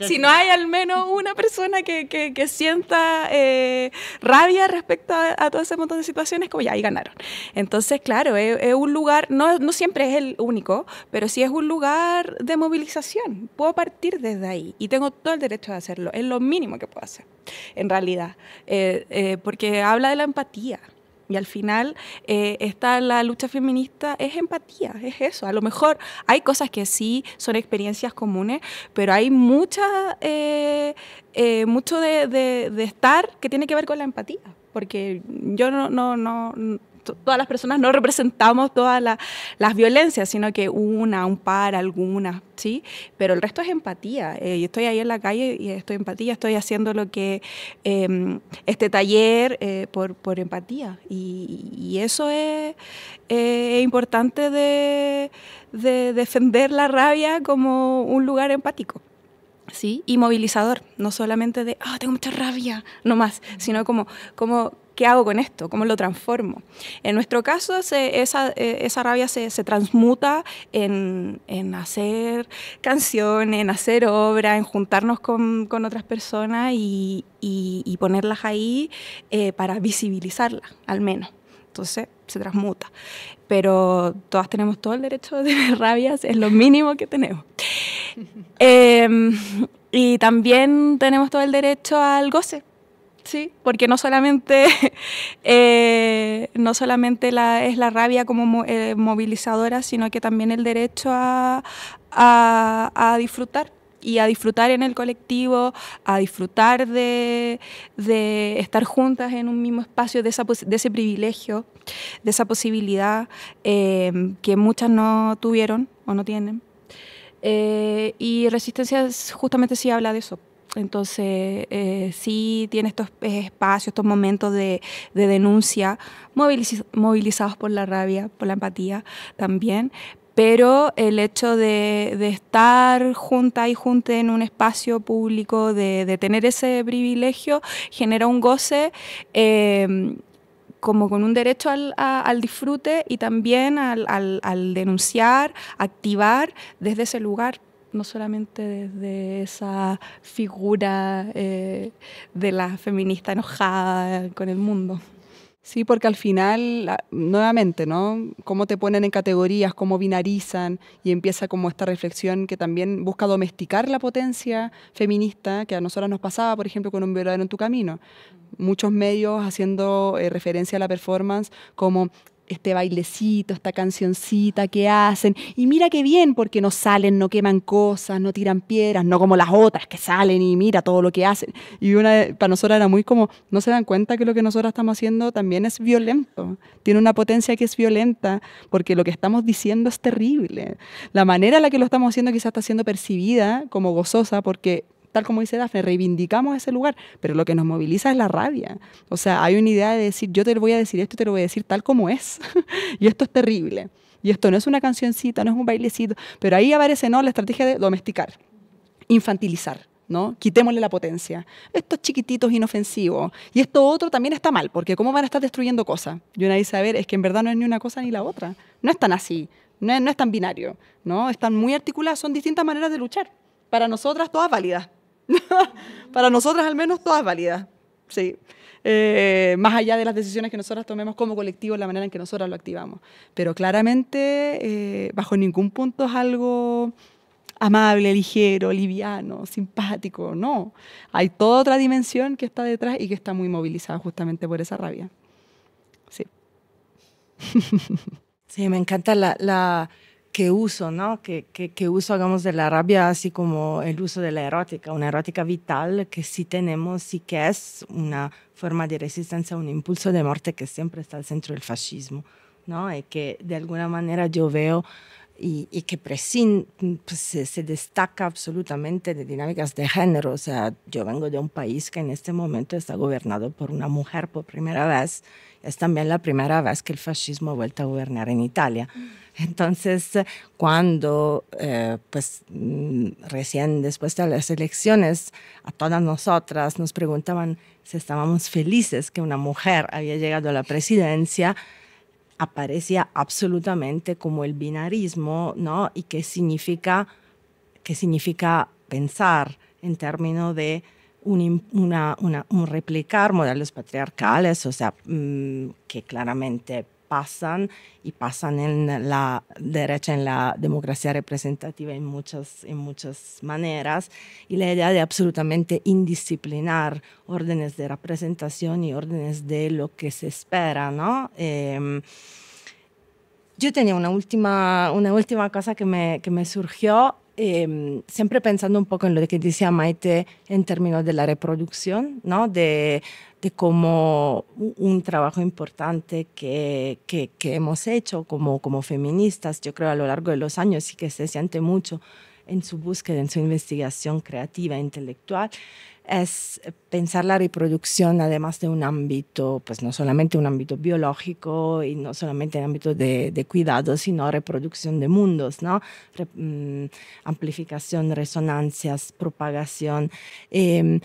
si, no hay al menos una persona que, sienta eh, rabia respecto a, todo ese montón de situaciones, como ya ahí ganaron. Entonces, claro, es, un lugar, no, no siempre es el único, pero sí es un lugar de movilización. Puedo partir desde ahí y tengo todo el derecho de hacerlo. Es lo mínimo que puedo hacer en realidad, eh, eh, porque habla de la empatía. Y al final, eh, está la lucha feminista es empatía, es eso. A lo mejor hay cosas que sí son experiencias comunes, pero hay mucho de, estar que tiene que ver con la empatía. Porque yo no, no, todas las personas no representamos todas las violencias, sino que una, un par, alguna, ¿sí? Pero el resto es empatía. Eh, yo estoy ahí en la calle y estoy empatía, estoy haciendo lo que em, este taller eh, por, por, empatía. Y, eso es, eh, importante de, defender la rabia como un lugar empático. ¿sí? Y movilizador, no solamente de, ah, tengo mucha rabia, no más, sino como, como ¿qué hago con esto? ¿Cómo lo transformo? En nuestro caso, eh, esa, rabia se, transmuta en, hacer canciones, en hacer obra, en juntarnos con, otras personas y, ponerlas ahí eh, para visibilizarlas, al menos. Entonces se transmuta. Pero todas tenemos todo el derecho de *laughs* rabias, es lo mínimo que tenemos. *laughs* Em, y también tenemos todo el derecho al goce, Sí, porque no solamente, *laughs* eh, no solamente la, es la rabia como eh, movilizadora, sino que también el derecho a, disfrutar y a disfrutar en el colectivo, a disfrutar de, estar juntas en un mismo espacio, de, esa, de ese privilegio, de esa posibilidad em, que muchas no tuvieron o no tienen. Eh, y Resistencia justamente sí habla de eso, entonces, eh, sí tiene estos eh, espacios, estos momentos de, denuncia, movilizados por la rabia, por la empatía también, pero el hecho de, estar junta y junta en un espacio público, de, tener ese privilegio, genera un goce. Em, como con un derecho al, disfrute y también al, al denunciar, activar desde ese lugar no solamente desde esa figura eh, de la feminista enojada con el mundo. Sí, porque al final, ah, nuevamente, ¿no? Cómo te ponen en categorías, cómo binarizan y empieza como esta reflexión que también busca domesticar la potencia feminista que a nosotras nos pasaba, por ejemplo, con un violador en tu camino. Muchos medios haciendo eh, referencia a la performance como este bailecito, esta cancioncita que hacen. Y mira qué bien, porque no salen, no queman cosas, no tiran piedras, no como las otras que salen y mira todo lo que hacen. Y una para nosotros era muy como, no se dan cuenta que lo que nosotros estamos haciendo también es violento, tiene una potencia que es violenta, porque lo que estamos diciendo es terrible. La manera en la que lo estamos haciendo quizás está siendo percibida como gozosa, porque tal como dice Dafne, reivindicamos ese lugar, pero lo que nos moviliza es la rabia. O sea, hay una idea de decir, yo te voy a decir esto te lo voy a decir tal como es. *laughs* y esto es terrible. Y esto no es una cancioncita, no es un bailecito, pero ahí aparece ¿no? la estrategia de domesticar, infantilizar. ¿no? Quitémosle la potencia. Estos chiquititos inofensivos. Y esto otro también está mal, porque ¿cómo van a estar destruyendo cosas? Y una dice, a ver, es que en verdad no es ni una cosa ni la otra. No es tan así, no es, no es tan binario, ¿no? Están muy articuladas, son distintas maneras de luchar. Para nosotras todas válidas. *laughs* Para nosotras al menos todas válidas, sí. Eh, más allá de las decisiones que nosotras tomemos como colectivo, la manera en que nosotras lo activamos. Pero claramente, eh, bajo ningún punto es algo amable, ligero, liviano, simpático, no. Hay toda otra dimensión que está detrás y que está muy movilizada justamente por esa rabia. Sí. *laughs* Sí, me encanta la, la qué uso, ¿no? Que uso hagamos de la rabia, así como el uso de la erótica, una erótica vital que sí tenemos sí que es una forma de resistencia, un impulso de muerte que siempre está al centro del fascismo, ¿no? Y que de alguna manera yo veo y, que presin, pues, se, se, destaca absolutamente de dinámicas de género. O sea, yo vengo de un país que en este momento está gobernado por una mujer por primera vez es también la primera vez que el fascismo ha vuelto a gobernar en Italia. Entonces, cuando, eh, pues mm, recién después de las elecciones, a todas nosotras nos preguntaban si estábamos felices que una mujer había llegado a la presidencia, aparecía absolutamente como el binarismo, ¿no? Y qué significa, qué significa pensar en términos de un, una, replicar modelos patriarcales, o sea, mm, que claramente pasan y pasan en la derecha, en la democracia representativa en muchas, en muchas maneras, y la idea de absolutamente indisciplinar órdenes de representación y órdenes de lo que se espera, ¿no? Em, yo tenía una última, una última cosa que me, que me surgió Em, siempre pensando un poco en lo que decía Maite en términos de la reproducción, ¿no? de, de cómo un trabajo importante que, que, hemos hecho como, como feministas, yo creo a lo largo de los años sí que se siente mucho en su búsqueda, en su investigación creativa, intelectual, es pensar la reproducción además de un ámbito, pues no solamente un ámbito biológico y no solamente un ámbito de, cuidado, sino reproducción de mundos, ¿no? Mm, amplificación, resonancias, propagación. Em,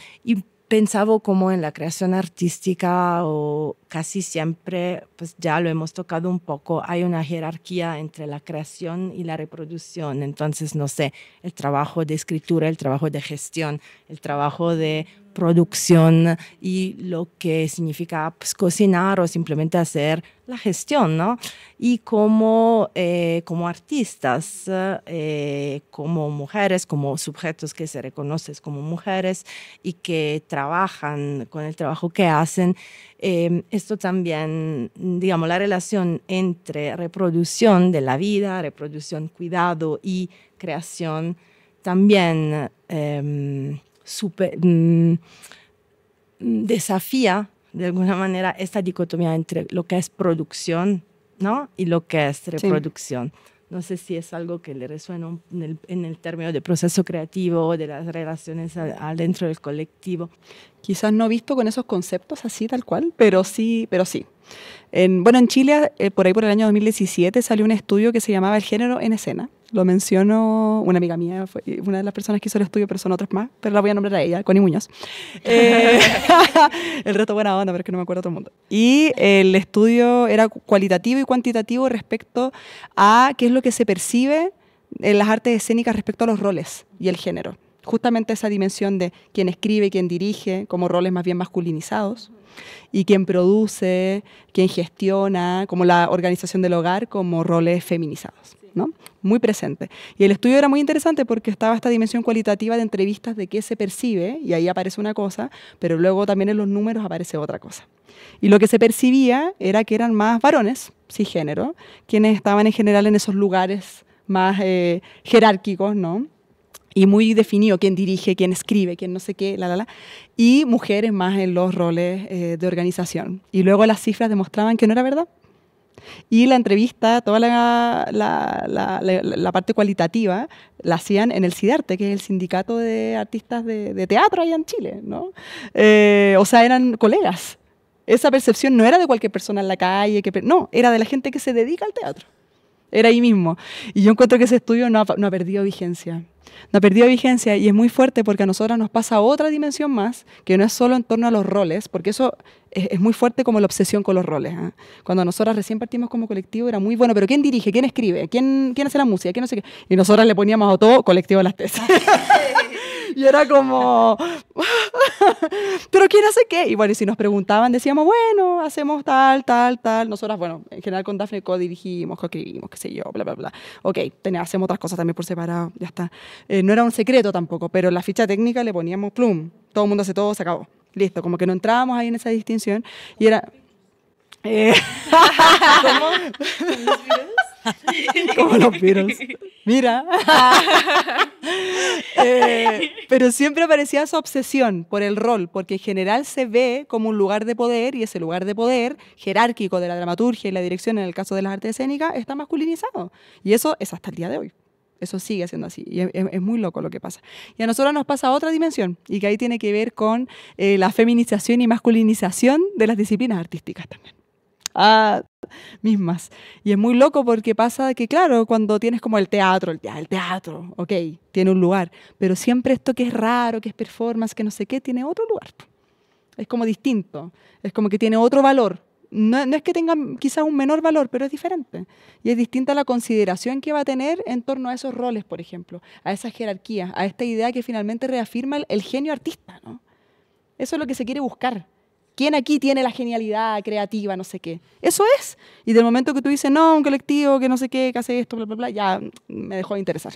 pensaba como en la creación artística o casi siempre, pues ya lo hemos tocado un poco, hay una jerarquía entre la creación y la reproducción. Entonces, no sé, el trabajo de escritura, el trabajo de gestión, el trabajo de producción y lo que significa pues, cocinar o simplemente hacer la gestión, ¿no? Y como, eh, como artistas, eh, como mujeres, como sujetos que se reconocen como mujeres y que trabajan con el trabajo que hacen, em, esto también, digamos, la relación entre reproducción de la vida, reproducción, cuidado y creación también em, Mm, mm, desafía de alguna manera esta dicotomía entre lo que es producción ¿no? y lo que es reproducción. No sé si es algo que le resuena en el, término de proceso creativo, o de las relaciones dentro del colectivo. Quizás no visto con esos conceptos así tal cual, pero sí, pero sí. bueno, en Chile, eh, por ahí por el año 2017, salió un estudio que se llamaba El género en escena, lo mencionó una amiga mía una de las personas que hizo el estudio, pero son otras más, pero la voy a nombrar a ella, Connie Muñoz. *laughs* Eh, *laughs* el resto buena onda, pero es que no me acuerdo todo el mundo. Y el estudio era cualitativo y cuantitativo respecto a qué es lo que se percibe en las artes escénicas respecto a los roles y el género. Justamente esa dimensión de quién escribe, quién dirige, como roles más bien masculinizados, y quién produce, quién gestiona, como la organización del hogar, como roles feminizados. Muy presente. Y el estudio era muy interesante porque estaba esta dimensión cualitativa de entrevistas de qué se percibe, y ahí aparece una cosa, pero luego también en los números aparece otra cosa. Y lo que se percibía era que eran más varones, género quienes estaban en general en esos lugares más eh, jerárquicos, ¿no? y muy definido quién dirige, quién escribe, quién no sé qué, la, la, la, y mujeres más en los roles eh, de organización. Y luego las cifras demostraban que no era verdad, y la entrevista, toda la, parte cualitativa, la hacían en el CIDARTE, que es el sindicato de artistas de, teatro allá en Chile, ¿no? Eh, o sea, eran colegas. Esa percepción no era de cualquier persona en la calle, no, era de la gente que se dedica al teatro. Era ahí mismo. Y yo encuentro que ese estudio no ha perdido vigencia. No ha vigencia y es muy fuerte porque a nosotras nos pasa otra dimensión más, que no es solo en torno a los roles, porque eso es, muy fuerte como la obsesión con los roles. ¿ah? Cuando nosotras recién partimos como colectivo era muy bueno, pero ¿quién dirige? ¿Quién escribe? ¿Quién, quién hace la música? ¿Quién no sé qué? Y nosotras le poníamos a todo colectivo las tesis. *laughs* Y era como, pero ¿quién hace qué? Y bueno, y si nos preguntaban, decíamos, bueno, hacemos tal, tal, tal. Nosotras, bueno, en general con Dafne co-dirigimos, co-escribimos, qué sé yo, bla, bla, bla. Ok, tenía, hacemos otras cosas también por separado, ya está. Eh, no era un secreto tampoco, pero la ficha técnica le poníamos plum. Todo el mundo hace todo, se acabó. Listo, como que no entrábamos ahí en esa distinción. Y era... Eh, *laughs* ¿Cómo? *laughs* *laughs* Como los Mira. *laughs* Eh, pero siempre aparecía esa obsesión por el rol, porque en general se ve como un lugar de poder y ese lugar de poder jerárquico de la dramaturgia y la dirección, en el caso de las artes escénicas, está masculinizado. Y eso es hasta el día de hoy. Eso sigue siendo así y es, muy loco lo que pasa. Y a nosotros nos pasa otra dimensión y que ahí tiene que ver con eh, la feminización y masculinización de las disciplinas artísticas también ah, mismas. Y es muy loco porque pasa que, claro, cuando tienes como el teatro, el teatro, ok, tiene un lugar, pero siempre esto que es raro, que es performance, que no sé qué, tiene otro lugar. Es como distinto, es como que tiene otro valor, no, es que tenga quizás un menor valor, pero es diferente. Y es distinta la consideración que va a tener en torno a esos roles, por ejemplo, a esa jerarquía, a esta idea que finalmente reafirma el, genio artista. Eso es lo que se quiere buscar. ¿Quién aquí tiene la genialidad creativa, no sé qué? Eso es. Y del momento que tú dices, no, un colectivo que no sé qué, que hace esto, bla, bla, bla, ya me dejó de interesar.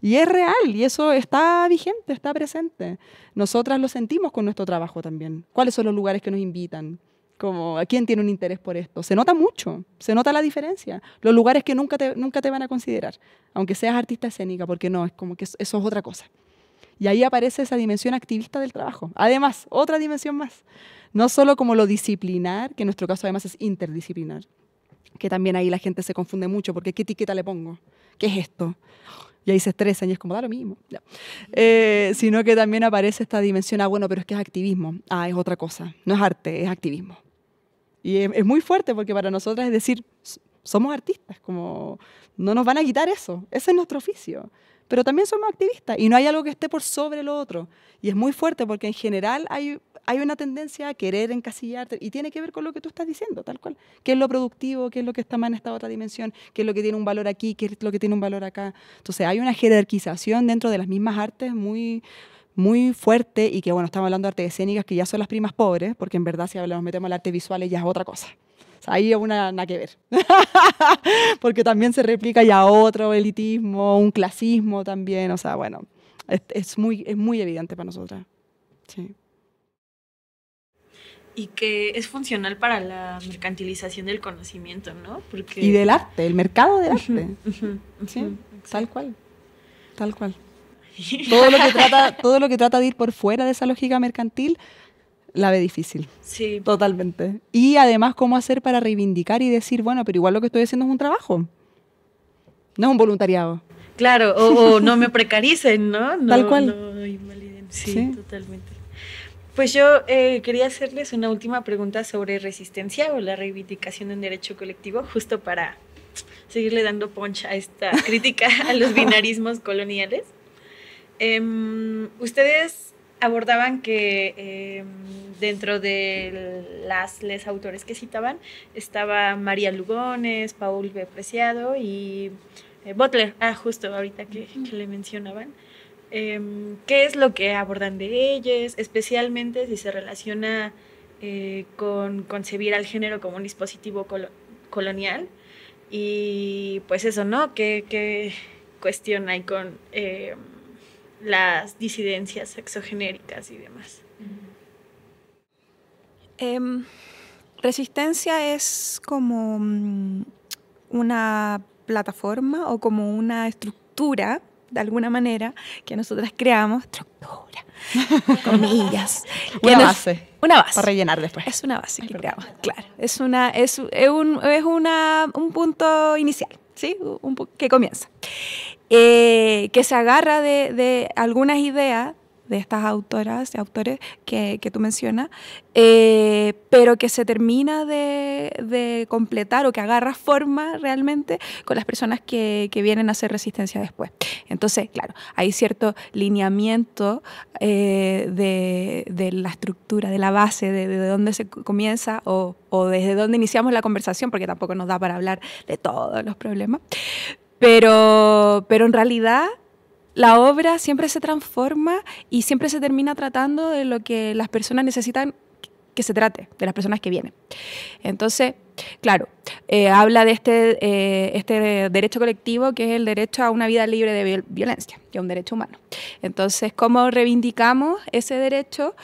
Y es real, y eso está vigente, está presente. Nosotras lo sentimos con nuestro trabajo también. ¿Cuáles son los lugares que nos invitan? Como, ¿A quién tiene un interés por esto? Se nota mucho, se nota la diferencia. Los lugares que nunca te, nunca te van a considerar, aunque seas artista escénica, porque no, es como que eso es otra cosa. Y ahí aparece esa dimensión activista del trabajo. Además, otra dimensión más no solo como lo disciplinar, que en nuestro caso además es interdisciplinar, que también ahí la gente se confunde mucho, porque ¿qué etiqueta le pongo? ¿Qué es esto? Y ahí se estresan y es como, da lo mismo. Eh, sino que también aparece esta dimensión, ah, bueno, pero es que es activismo, ah, es otra cosa, no es arte, es activismo. Y es, es muy fuerte porque para nosotras es decir, somos artistas, como no nos van a quitar eso, ese es nuestro oficio pero también somos activistas y no hay algo que esté por sobre lo otro. Y es muy fuerte porque en general hay, hay una tendencia a querer encasillarte y tiene que ver con lo que tú estás diciendo, tal cual. ¿Qué es lo productivo? ¿Qué es lo que está más en esta otra dimensión? ¿Qué es lo que tiene un valor aquí? ¿Qué es lo que tiene un valor acá? Entonces hay una jerarquización dentro de las mismas artes muy muy fuerte y que, bueno, estamos hablando de artes escénicas que ya son las primas pobres, porque en verdad si hablamos, metemos el arte visual ya es otra cosa. O sea, ahí una nada que ver. *laughs* Porque también se replica ya otro elitismo, un clasismo también. O sea, bueno, es, muy, es muy evidente para nosotras. Sí. Y que es funcional para la mercantilización del conocimiento, ¿no? Porque... Y del arte, el mercado del arte. sí, tal cual. Tal cual. *laughs* todo lo que trata, todo lo que trata de ir por fuera de esa lógica mercantil la ve difícil. Sí. Totalmente. Y además, ¿cómo hacer para reivindicar y decir, bueno, pero igual lo que estoy haciendo es un trabajo? No un voluntariado. Claro, o, *laughs* no me precaricen, ¿no? Tal cual. Sí, totalmente. Pues yo eh, quería hacerles una última pregunta sobre resistencia o la reivindicación de derecho colectivo, justo para seguirle dando poncha a esta crítica a los *laughs* binarismos coloniales. Em, ¿Ustedes abordaban que em, dentro de las les autores que citaban estaba María Lugones, Paul B. Preciado y eh, Butler, ah, justo ahorita que, le mencionaban. Em, ¿Qué es lo que abordan de ellas? Especialmente si se relaciona eh, con concebir al género como un dispositivo colonial. Y pues eso, ¿no? qué cuestión hay con em, las disidencias exogenéricas y demás. Em, resistencia es como mm, una plataforma o como una estructura de alguna manera que nosotras creamos, estructura, *laughs* comillas. una base. Una base. Para rellenar después. Es una base que creamos, claro. Es, una, es, es una, un punto inicial ¿sí? Un que comienza, eh, que se agarra de algunas ideas de estas autoras y autores que, tú mencionas, eh, pero que se termina de, completar o que agarra forma realmente con las personas que, vienen a hacer resistencia después. Entonces, claro, hay cierto lineamiento eh, de, la estructura, de la base, de, de dónde se comienza o, desde dónde iniciamos la conversación, porque tampoco nos da para hablar de todos los problemas. pero en realidad la obra siempre se transforma y siempre se termina tratando de lo que las personas necesitan que se trate, de las personas que vienen. Entonces, claro, eh, habla de este, eh, este derecho colectivo que es el derecho a una vida libre de violencia, que es un derecho humano. Entonces, ¿cómo reivindicamos ese derecho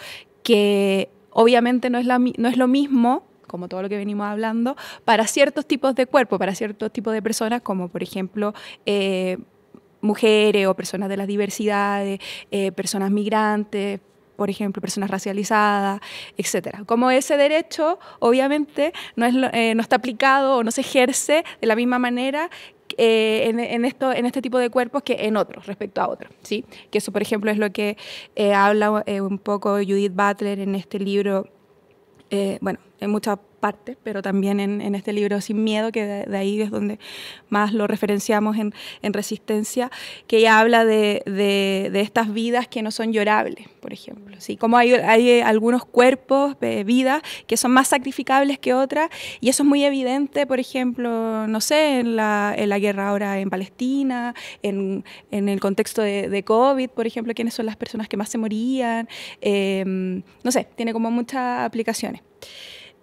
que obviamente no es, la, no es lo mismo como todo lo que venimos hablando, para ciertos tipos de cuerpo, para ciertos tipos de personas, como por ejemplo eh, mujeres o personas de las diversidades, eh, eh, personas migrantes, por ejemplo, personas racializadas, etcétera. Como ese derecho, obviamente, no, eh, no está aplicado o no se ejerce de la misma manera en, esto, en este tipo de cuerpos que en otros, respecto a otros. ¿sí? Que eso, por ejemplo, es lo que habla un poco Judith Butler en este libro, bueno, en muchas partes, pero también en, este libro Sin Miedo, que de, ahí es donde más lo referenciamos en, Resistencia, que habla de, estas vidas que no son llorables, por ejemplo. ¿sí? Como hay, eh, algunos cuerpos, eh, vidas, que son más sacrificables que otras, y eso es muy evidente, por ejemplo, no sé, en la, guerra ahora en Palestina, en, el contexto de, COVID, por ejemplo, quiénes son las personas que más se morían, em, no sé, tiene como muchas aplicaciones.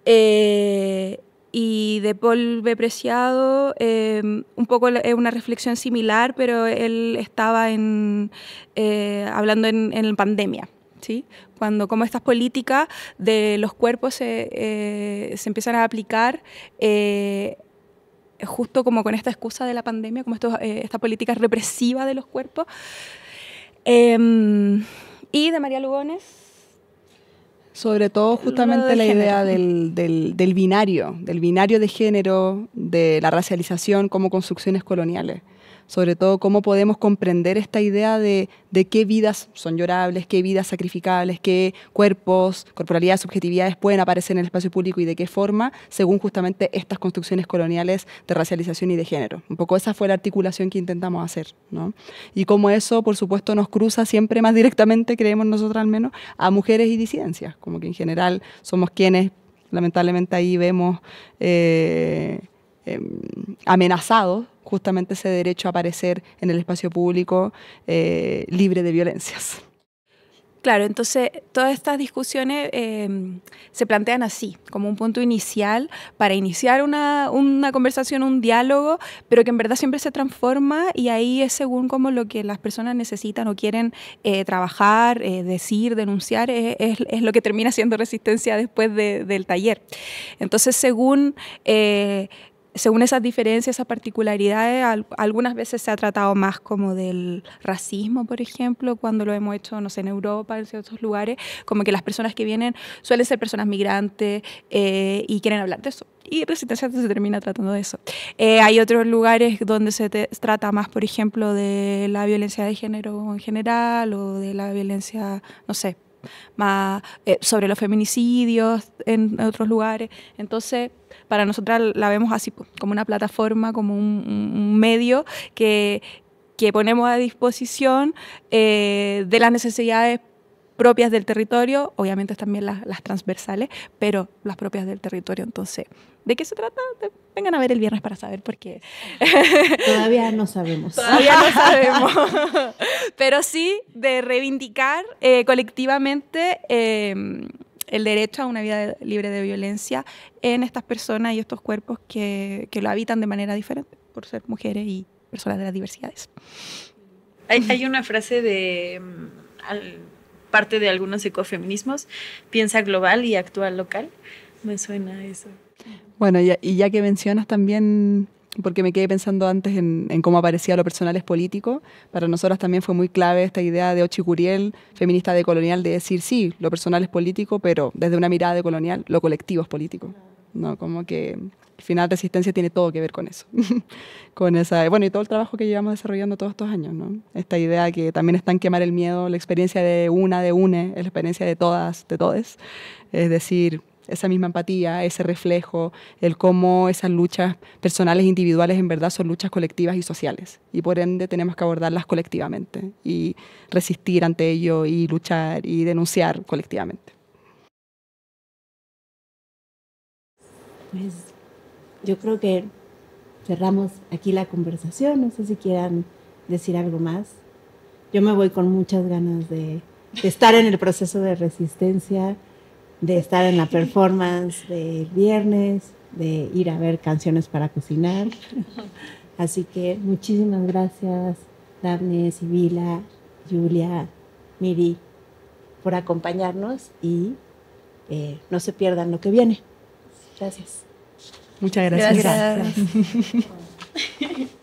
Eh, y de Paul B. Preciado, em, un poco es una reflexión similar, pero él estaba en, eh, hablando en, en pandemia. ¿Sí? Cuando como estas políticas de los cuerpos se, eh, se empiezan a aplicar justo como con esta excusa de la pandemia, como esto, esta política represiva de los cuerpos. Em, y de María Lugones, sobre todo justamente la idea del, del, binario, del binario de género, de la racialización como construcciones coloniales sobre todo cómo podemos comprender esta idea de, qué vidas son llorables, qué vidas sacrificables, qué cuerpos, corporalidades, subjetividades pueden aparecer en el espacio público y de qué forma, según justamente estas construcciones coloniales de racialización y de género. Un poco esa fue la articulación que intentamos hacer, Y cómo eso, por supuesto, nos cruza siempre más directamente, creemos nosotros al menos, a mujeres y disidencias, como que en general somos quienes, lamentablemente ahí vemos... Eh, em, amenazados justamente ese derecho a aparecer en el espacio público eh, libre de violencias. Claro, entonces todas estas discusiones em, se plantean así, como un punto inicial para iniciar una, conversación, un diálogo, pero que en verdad siempre se transforma y ahí es según como lo que las personas necesitan o quieren eh, trabajar, eh, decir, denunciar, es, lo que termina siendo resistencia después del taller. Entonces, según según esas diferencias, esas particularidades, algunas veces se ha tratado más como del racismo, por ejemplo, cuando lo hemos hecho, no sé, en Europa, en ciertos lugares, como que las personas que vienen suelen ser personas migrantes eh, y quieren hablar de eso. Y Resistencia se termina tratando de eso. Eh, hay otros lugares donde se trata más, por ejemplo, de la violencia de género en general o de la violencia, no sé, más eh, sobre los feminicidios en otros lugares. Entonces, para nosotras la vemos así, pues, como una plataforma, como un, medio que, ponemos a disposición eh, de las necesidades propias del territorio, obviamente también las, transversales, pero las propias del territorio. Entonces, ¿de qué se trata? vengan a ver el viernes para saber por *laughs* Todavía no sabemos. Todavía no *laughs* sabemos. *laughs* pero sí de reivindicar eh, colectivamente. Em, el derecho a una vida libre de violencia en estas personas y estos cuerpos que, lo habitan de manera diferente por ser mujeres y personas de las diversidades. Hay, una frase de mm, parte de algunos ecofeminismos, piensa global y actúa local. Me suena eso. Bueno, y, ya que mencionas también porque me quedé pensando antes en, cómo aparecía lo personal es político. Para nosotras también fue muy clave esta idea de Ochi Curiel, feminista decolonial, de decir, sí, lo personal es político, pero desde una mirada decolonial, lo colectivo es político. ¿no? Como que el final de resistencia tiene todo que ver con eso, *laughs* con esa, bueno, y todo el trabajo que llevamos desarrollando todos estos años, ¿no? Esta idea que también está en quemar el miedo, la experiencia de una, de une, es la experiencia de todas, de todes, es decir, esa misma empatía, ese reflejo, el cómo esas luchas personales, individuales, en verdad son luchas colectivas y sociales. Y por ende tenemos que abordarlas colectivamente y resistir ante ello y luchar y denunciar colectivamente. Pues, yo creo que cerramos aquí la conversación. No sé si quieran decir algo más. Yo me voy con muchas ganas de, estar en el proceso de resistencia, de estar en la performance del viernes, de ir a ver canciones para cocinar. Así que muchísimas gracias, Daphne, Sibila, Julia, Miri, por acompañarnos y eh, no se pierdan lo que viene. Gracias. Muchas gracias. *laughs*